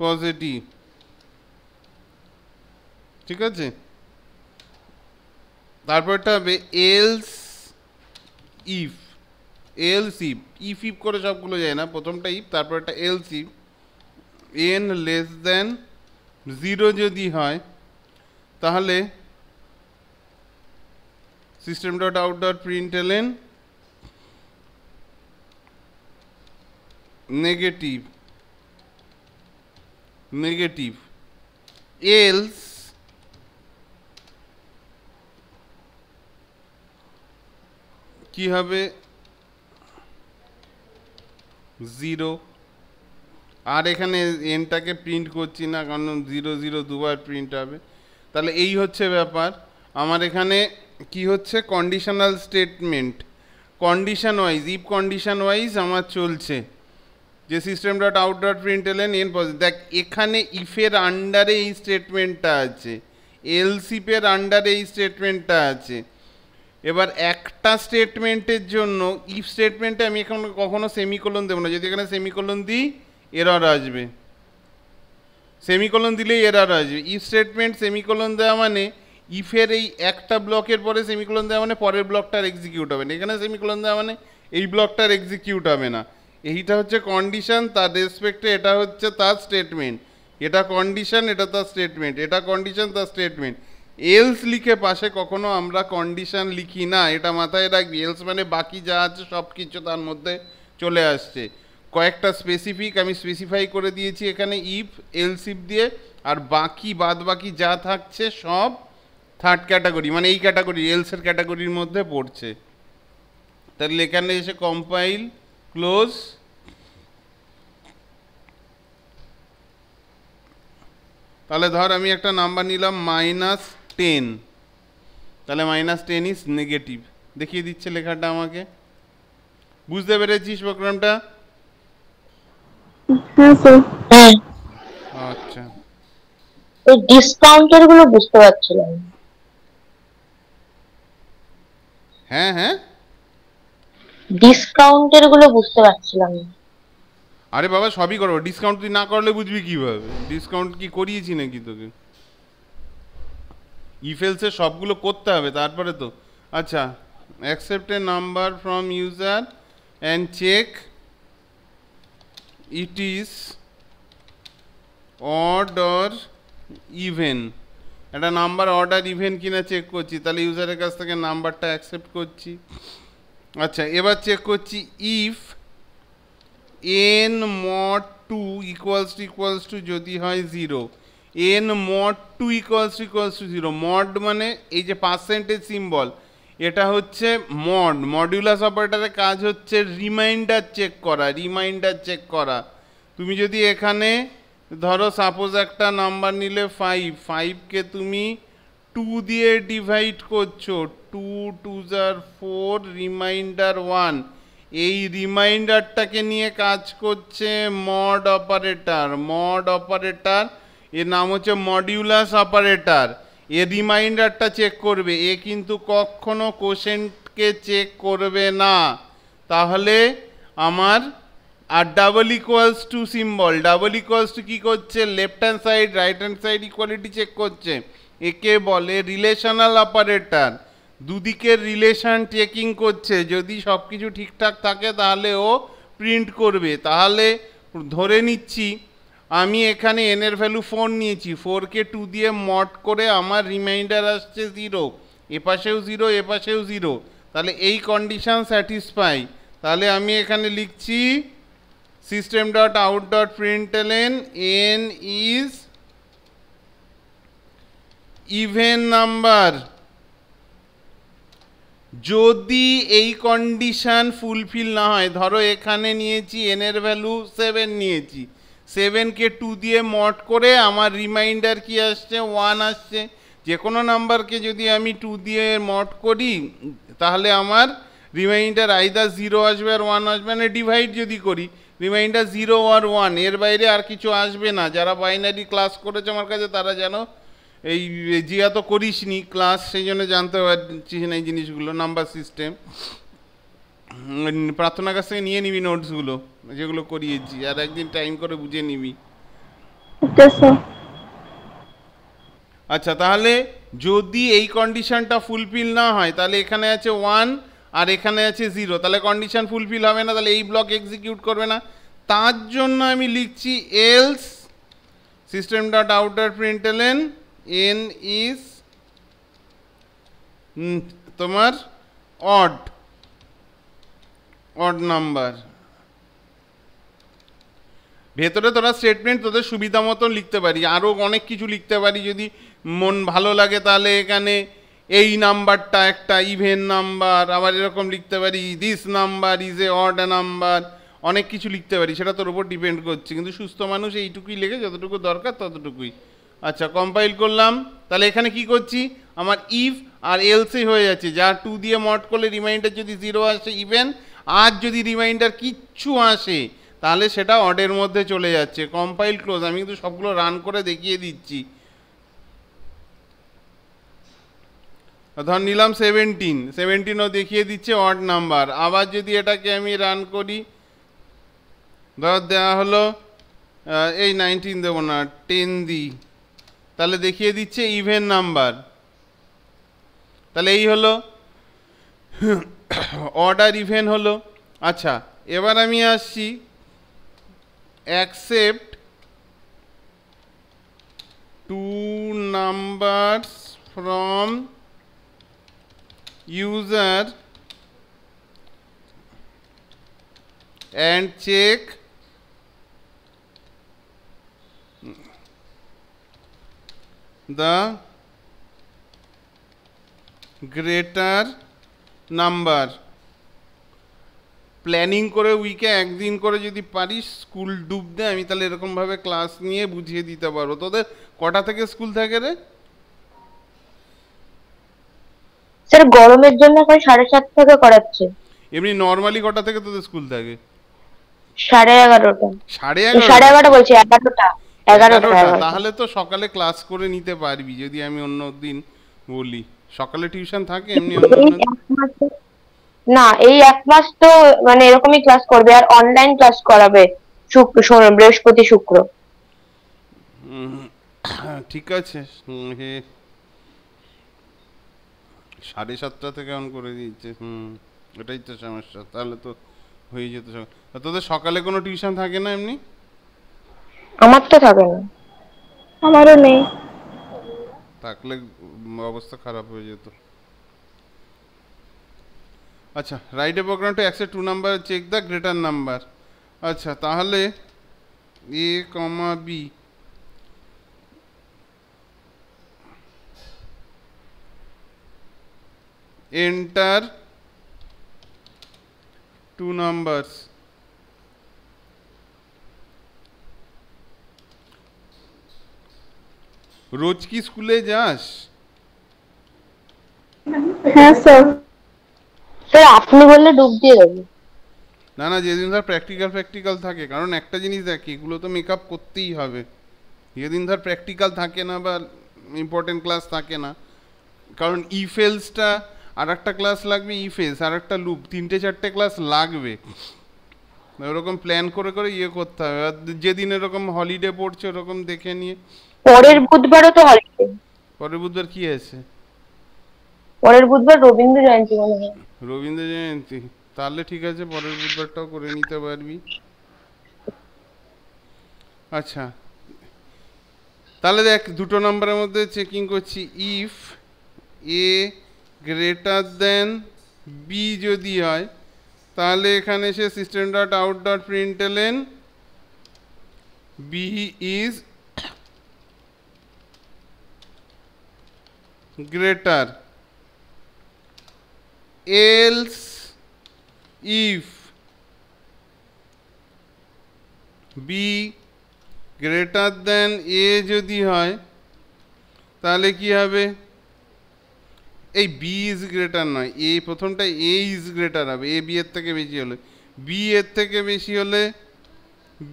পজিটিভ ঠিক আছে তারপরটা হবে else if else if if করে সবগুলো যায় না প্রথমটা ইফ e, তারপর একটা else N less than zero যদি হয় তাহলে system dot out dot println negative negative else কি হবে জিরো আর এখানে এনটাকে প্রিন্ট করছি না কারণ জিরো জিরো দুবার প্রিন্ট হবে তাহলে এই হচ্ছে ব্যাপার আমার এখানে কি হচ্ছে conditional statement condition wise if condition wise আমার চলছে যে system dot out dot println N positive দেখ এখানে ইফের আন্ডারে এই স্টেটমেন্টটা আছে এলসিপের আন্ডারে এই স্টেটমেন্টটা আছে এবার একটা স্টেটমেন্টের জন্য ইফ স্টেটমেন্টে আমি এখন কখনো সেমিকোলন দেবো না যদি এখানে সেমিকোলন দিই এরার আসবে সেমিকোলন দিলেই এরার আসবে ইফ স্টেটমেন্ট সেমিকোলন দেওয়া মানে ইফের এই একটা ব্লকের পরে সেমিকোলন দেওয়া মানে পরের ব্লকটার এক্সিকিউট হবে না এখানে সেমিকোলন দেওয়া মানে এই ব্লকটার এক্সিকিউট হবে না এইটা হচ্ছে কন্ডিশন তার রেসপেক্টে এটা হচ্ছে তার স্টেটমেন্ট এটা কন্ডিশন এটা তার স্টেটমেন্ট এটা কন্ডিশন তার স্টেটমেন্ট এলস লিখে পাশে কখনো আমরা কন্ডিশন লিখি না এটা মাথায় রাখবি এলস মানে বাকি যা আছে সব কিছু তার মধ্যে চলে আসছে কয়েকটা স্পেসিফিক আমি স্পেসিফাই করে দিয়েছি এখানে ইফ এলস ইফ দিয়ে আর বাকি বাদ বাকি যা থাকছে সব থার্ড ক্যাটাগরি মানে এই ক্যাটাগরি এলসের ক্যাটাগরির মধ্যে পড়ছে তাহলে এখানে এসে কম্পাইল ক্লোজ তাহলে ধর আমি একটা নাম্বার নিলাম মাইনাস টেন তাহলে মাইনাস টেন ইজ নেগেটিভ দেখিয়ে দিচ্ছে লেখাটা আমাকে বুঝতে পেরেছিস প্রোগ্রামটা হ্যাঁ, হ্যাঁ। আচ্ছা এই ডিসকাউন্টের গুলো বুঝতে পারছিলাম হ্যাঁ হ্যাঁ ডিসকাউন্টের গুলো বুঝতে পারছিলাম আরে বাবা সবই করবো ডিসকাউন্ট তুই না করলে বুঝবি কিভাবে ডিসকাউন্ট কি করিয়েছি নাকি তোকে ইফেলসের সবগুলো করতে হবে তারপরে তো আচ্ছা অ্যাকসেপ্টের number from user and check it is odd or even একটা নাম্বার অর্ডার ইভেন কিনা চেক করছি তাহলে ইউজারের কাছ থেকে নাম্বারটা অ্যাকসেপ্ট করছি আচ্ছা এবার চেক করছি if N mod two equals to equals to যদি হয় zero N mod two equals equals to zero mod মানে এই যে পার্সেন্টেজ সিম্বল এটা হচ্ছে মড মডিউলাস অপারেটারের কাজ হচ্ছে রিমাইন্ডার চেক করা রিমাইন্ডার চেক করা তুমি যদি এখানে ধরো সাপোজ একটা নাম্বার নিলে ফাইভ ফাইভকে তুমি টু দিয়ে ডিভাইড করছো টু টু জার ফোর রিমাইন্ডার ওয়ান এই রিমাইন্ডারটাকে নিয়ে কাজ করছে মড অপারেটার মড অপারেটার এর নাম হচ্ছে মডিউলাস অপারেটার এ রিমাইন্ডারটা চেক করবে এ কিন্তু কখনো কোশেন্টকে চেক করবে না তাহলে আমার আর double equals to symbol double equals to কী করছে left hand side right hand side equality check করছে একে বলে রিলেশনাল অপারেটার দুদিকের রিলেশন চেকিং করছে যদি সব কিছু ঠিকঠাক থাকে তাহলে ও প্রিন্ট করবে তাহলে ধরে নিচ্ছি আমি এখানে এনের ভ্যালু ফোর নিয়েছি ফোরকে টু দিয়ে মট করে আমার রিমাইন্ডার আসছে জিরো এপাশেও জিরো এপাশেও জিরো তাহলে এই কন্ডিশান স্যাটিসফাই তাহলে আমি এখানে লিখছি system dot out dot println N is even number যদি এই কন্ডিশান ফুলফিল না হয় ধরো এখানে নিয়েছি এনের ভ্যালু সেভেন নিয়েছি সেভেনকে টু দিয়ে মট করে আমার রিমাইন্ডার কি আসছে ওয়ান আসছে যে কোনো নাম্বারকে যদি আমি টু দিয়ে মট করি তাহলে আমার রিমাইন্ডার আইদার জিরো আসবে আর ওয়ান আসবে মানে ডিভাইড যদি করি রিমাইন্ডার জিরো আর ওয়ান এর বাইরে আর কিছু আসবে না যারা বাইনারি ক্লাস করেছে আমার কাছে তারা যেন এই জিয়া তো করিসনি ক্লাস সেই জন্য জানতে পারছিস না এই জিনিসগুলো নাম্বার সিস্টেম প্রার্থনা কাছ থেকে নিয়ে নিবি নোটসগুলো যেগুলো করিয়েছি আর একদিন টাইম করে বুঝে নিবি আচ্ছা তাহলে যদি এই কন্ডিশনটা ফুলফিল না হয় তাহলে এখানে আছে ওয়ান আর এখানে আছে জিরো তাহলে কন্ডিশন ফুলফিল হবে না তাহলে এই ব্লক এক্সিকিউট করবে না তার জন্য আমি লিখছি else system dot outer println N is তোমার অড অড নাম্বার ভেতরে তোরা স্টেটমেন্ট তোদের সুবিধা মতন লিখতে পারি আরও অনেক কিছু লিখতে পারি যদি মন ভালো লাগে তাহলে এখানে এই নাম্বারটা একটা ইভেন নাম্বার আবার এরকম লিখতে পারি this number is a odd number অনেক কিছু লিখতে পারি সেটা তোর উপর ডিপেন্ড করছে কিন্তু সুস্থ মানুষ এইটুকুই লেগে যতটুকু দরকার ততটুকুই আচ্ছা কম্পাইল করলাম তাহলে এখানে কি করছি আমার ইভ আর এলসি হয়ে যাচ্ছে যা টু দিয়ে মট করলে রিমাইন্ডার যদি জিরো আসে ইভেন আর যদি রিমাইন্ডার কিচ্ছু আসে তাহলে সেটা অর্ডের মধ্যে চলে যাচ্ছে কম্পাইল ক্লোজ আমি কিন্তু সবগুলো রান করে দেখিয়ে দিচ্ছি ধর নিলাম সেভেন্টিন সেভেন্টিনও দেখিয়ে দিচ্ছে অড নাম্বার আবার যদি এটাকে আমি রান করি ধর দেওয়া হলো এই নাইনটিন দেবো না টেন দি তাহলে দেখিয়ে দিচ্ছে ইভেন নাম্বার তাহলে এই হলো অর্ডার ইভেন হলো আচ্ছা এবার আমি আসছি accept two numbers from user and check the greater number planning করে উইকে একদিন করে যদি পারিস স্কুল ডুব দে আমি তাহলে এরকমভাবে ক্লাস নিয়ে বুঝিয়ে দিতে পারবো তোদের কটা থেকে স্কুল থাকে রে স্যার গরমের জন্য সাড়ে সাত থেকে করাচ্ছে এমনি নর্মালি কটা থেকে তোদের স্কুল থাকে সাড়ে এগারোটা সাড়ে এগারো সাড়ে এগারোটা বলছি এগারোটা এগারোটা তাহলে তো সকালে ক্লাস করে নিতে পারবি যদি আমি অন্য দিন বলি সকালে টিউশন থাকে এমনি না এই এক মাস তো মানে এরকমই ক্লাস করবে আর অনলাইন ক্লাস করাবে শুক্র শনি বৃহস্পতি শুক্র ঠিক আছে সাড়ে সাতটা থেকে অন করে দিয়েছে হুম এটাই তো সমস্যা তাহলে তো হয়ে যেত তোদের সকালে কোনো টিউশন থাকে না এমনি আমার তো থাকে না আমারও নেই থাকলে अवस्था खराब हो जो अच्छा write a program to accept two number check the greater number अच्छा ताहले A comma B enter two numbers रोज की स्कूले जास হ্যাঁ স্যার স্যার আপনি বললে ডুব দিয়ে না না যেদিন ধর প্র্যাকটিক্যাল প্র্যাকটিক্যাল থাকে কারণ একটা জিনিস এগুলো তো মেকআপ করতেই হবে যেদিন ধর প্র্যাকটিক্যাল থাকে না বা ইম্পর্টেন্ট ক্লাস থাকে না কারণ আর একটা ক্লাস লাগবে ই আর একটা লুপ তিনটে চারটে ক্লাস লাগবে ওরকম প্ল্যান করে করে ইয়ে করতে হবে আর যেদিন এরকম হলিডে পড়ছে ওরকম দেখে নিয়ে পরের বুধবারও তো হলিডে পরের বুধবার কি আছে পরের বুধবার রবীন্দ্র জয়ন্তী মনে হয় রবীন্দ্র জয়ন্তী তাহলে ঠিক আছে পরের বুধবারটাও করে নিতে পারবি আচ্ছা তাহলে দেখ দুটো নাম্বারের মধ্যে চেকিং করছি if A greater than B যদি হয় তাহলে এখানে সে system dot out dot println B is greater else if b greater than A যদি হয় তাহলে কি হবে এই বি ইজ গ্রেটার নয় এ প্রথমটা এ ইজ গ্রেটার হবে এ বি এর থেকে বেশি হলে বি এর থেকে বেশি হলে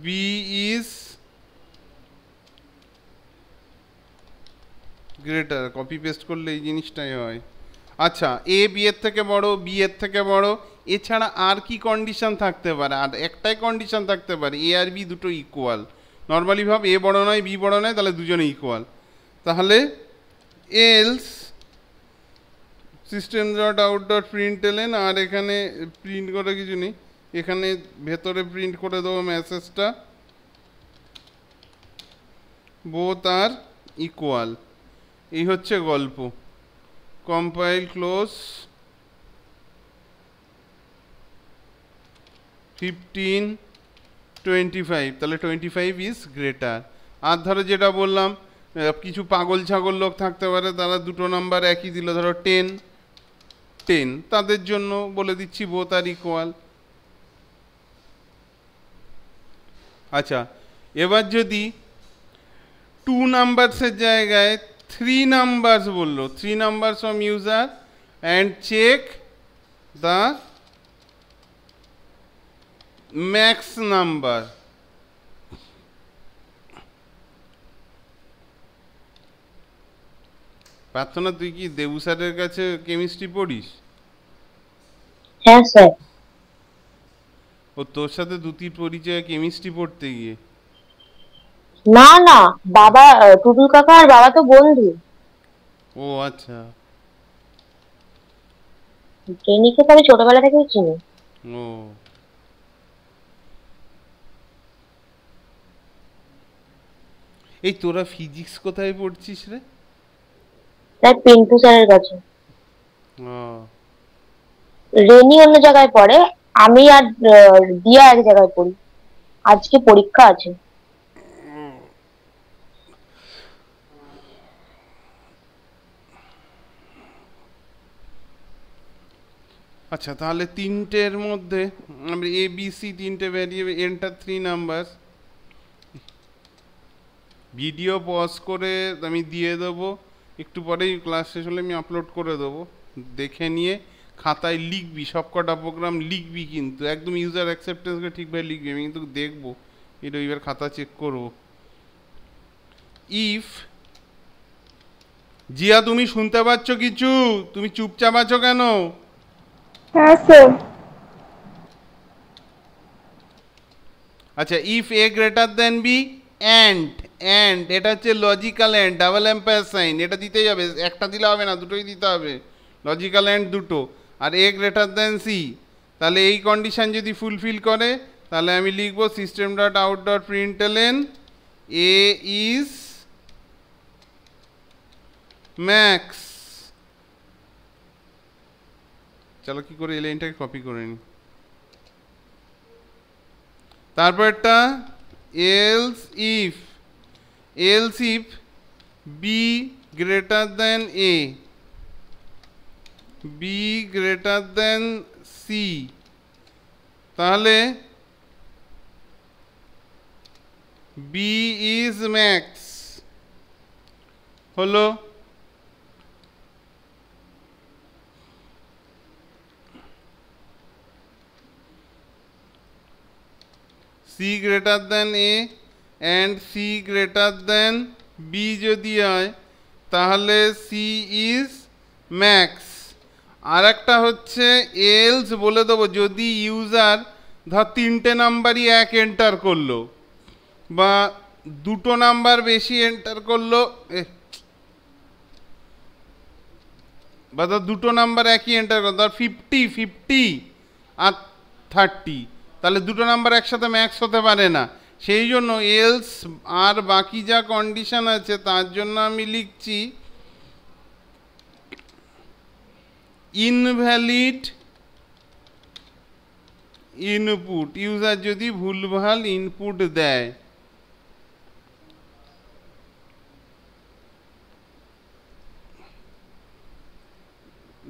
B is greater copy paste করলে এই জিনিসটাই হয় আচ্ছা এ বি এর থেকে বড় বি এর থেকে বড় এছাড়া আর কি কন্ডিশন থাকতে পারে আর একটাই কন্ডিশন থাকতে পারে এ আর বি দুটো ইকুয়াল নর্মালি ভাব এ বড় নয় বি বড় নয় তাহলে দুজনে ইকুয়াল তাহলে else system dot out dot println আর এখানে প্রিন্ট করে কিছু নেই এখানে ভেতরে প্রিন্ট করে দেবো মেসেজটা বোথ আর ইকুয়াল এই হচ্ছে গল্প compile close 15 25 তাহলে 25 ইজ গ্রেটার আর ধরো যেটা বললাম কিছু পাগল ছাগল লোক থাকতে পারে তারা দুটো নাম্বার একই দিল ধরো টেন টেন তাদের জন্য বলে দিচ্ছি বোথ আর ইকুয়াল আচ্ছা এবার যদি টু নাম্বারসের জায়গায় থ্রি numbers বললো three numbers of user and check the max number প্রার্থনা তুই কি দেবু স্যারের কাছে কেমিস্ট্রি পড়িস হ্যাঁ, ও তোর সাথে দুটি পরিচয় কেমিস্ট্রি পড়তে গিয়ে না না বাবা টুটুল কাকা আর বাবা তো বন্ধু ও আচ্ছা জেনিকে তো আমি ছোটবেলা থেকেই চিনি ও এই তোরা ফিজিক্স কোথায় পড়ছিস রে তাই পিন্টু স্যারের কাছে রেনি অন্য জায়গায় পড়ে আমি আর দিয়া এক জায়গায় পড়ি আজকে পরীক্ষা আছে আচ্ছা তাহলে তিনটের মধ্যে আমরা এ বি সি তিনটে variable enter three number video pause করে আমি দিয়ে দেবো একটু পরেই ক্লাস শেষ হলে আমি আপলোড করে দেবো দেখে নিয়ে খাতায় লিখবি সব কটা প্রোগ্রাম লিখবি কিন্তু একদম ইউজার অ্যাকসেপ্টেন্সকে ঠিকভাবে লিখবি আমি কিন্তু দেখবো এটা এবার খাতা চেক করবো ইফ জিয়া তুমি শুনতে পাচ্ছ কিছু তুমি চুপচাপ আছো কেন আছে হ্যাঁ, আচ্ছা if A greater than B and and এটা হচ্ছে logical and double ampersand sign এটা দিতেই হবে একটা দিলে হবে না দুটোই দিতে হবে লজিক্যাল অ্যান্ড দুটো আর এ গ্রেটার দেন সি তাহলে এই কন্ডিশান যদি ফুলফিল করে তাহলে আমি লিখবো system dot out dot println A is max চলো কি করে এই লাইনটাকে কপি করে নিই তারপরটা else if else if B greater than A B greater than C তাহলে বি ইজ ম্যাক্স হলো C greater than A and C greater than B যদি হয় তাহলে সি ইজ ম্যাক্স আর একটা হচ্ছে এলস বলে দেবো যদি ইউজার ধর তিনটে নাম্বারই এক এন্টার করলো বা দুটো নাম্বার বেশি এন্টার করলো বা ধর দুটো নাম্বার একই এন্টার করলো ধর ফিফটি ফিফটি আর থার্টি তাহলে দুটো নাম্বার একসাথে ম্যাক্স হতে পারে না সেই জন্য এলস আর বাকি যা কন্ডিশন আছে তার জন্য আমি লিখছি ইনভ্যালিড ইনপুট ইউজার যদি ভুলভাল ইনপুট দেয়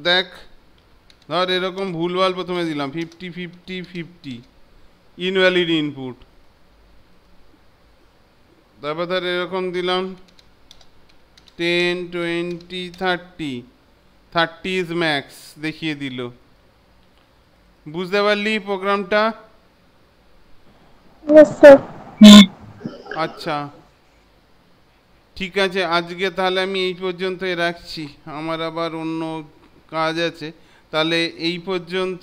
দেখ ধর এরকম ভুলভাল প্রথমে দিলাম fifty fifty fifty invalid input তারপর ধর এরকম দিলাম ten twenty thirty thirty is max দেখিয়ে দিল বুঝতে পারলি প্রোগ্রামটা আচ্ছা ঠিক আছে আজকে তাহলে আমি এই পর্যন্তই রাখছি আমার আবার অন্য কাজ আছে তাহলে এই পর্যন্ত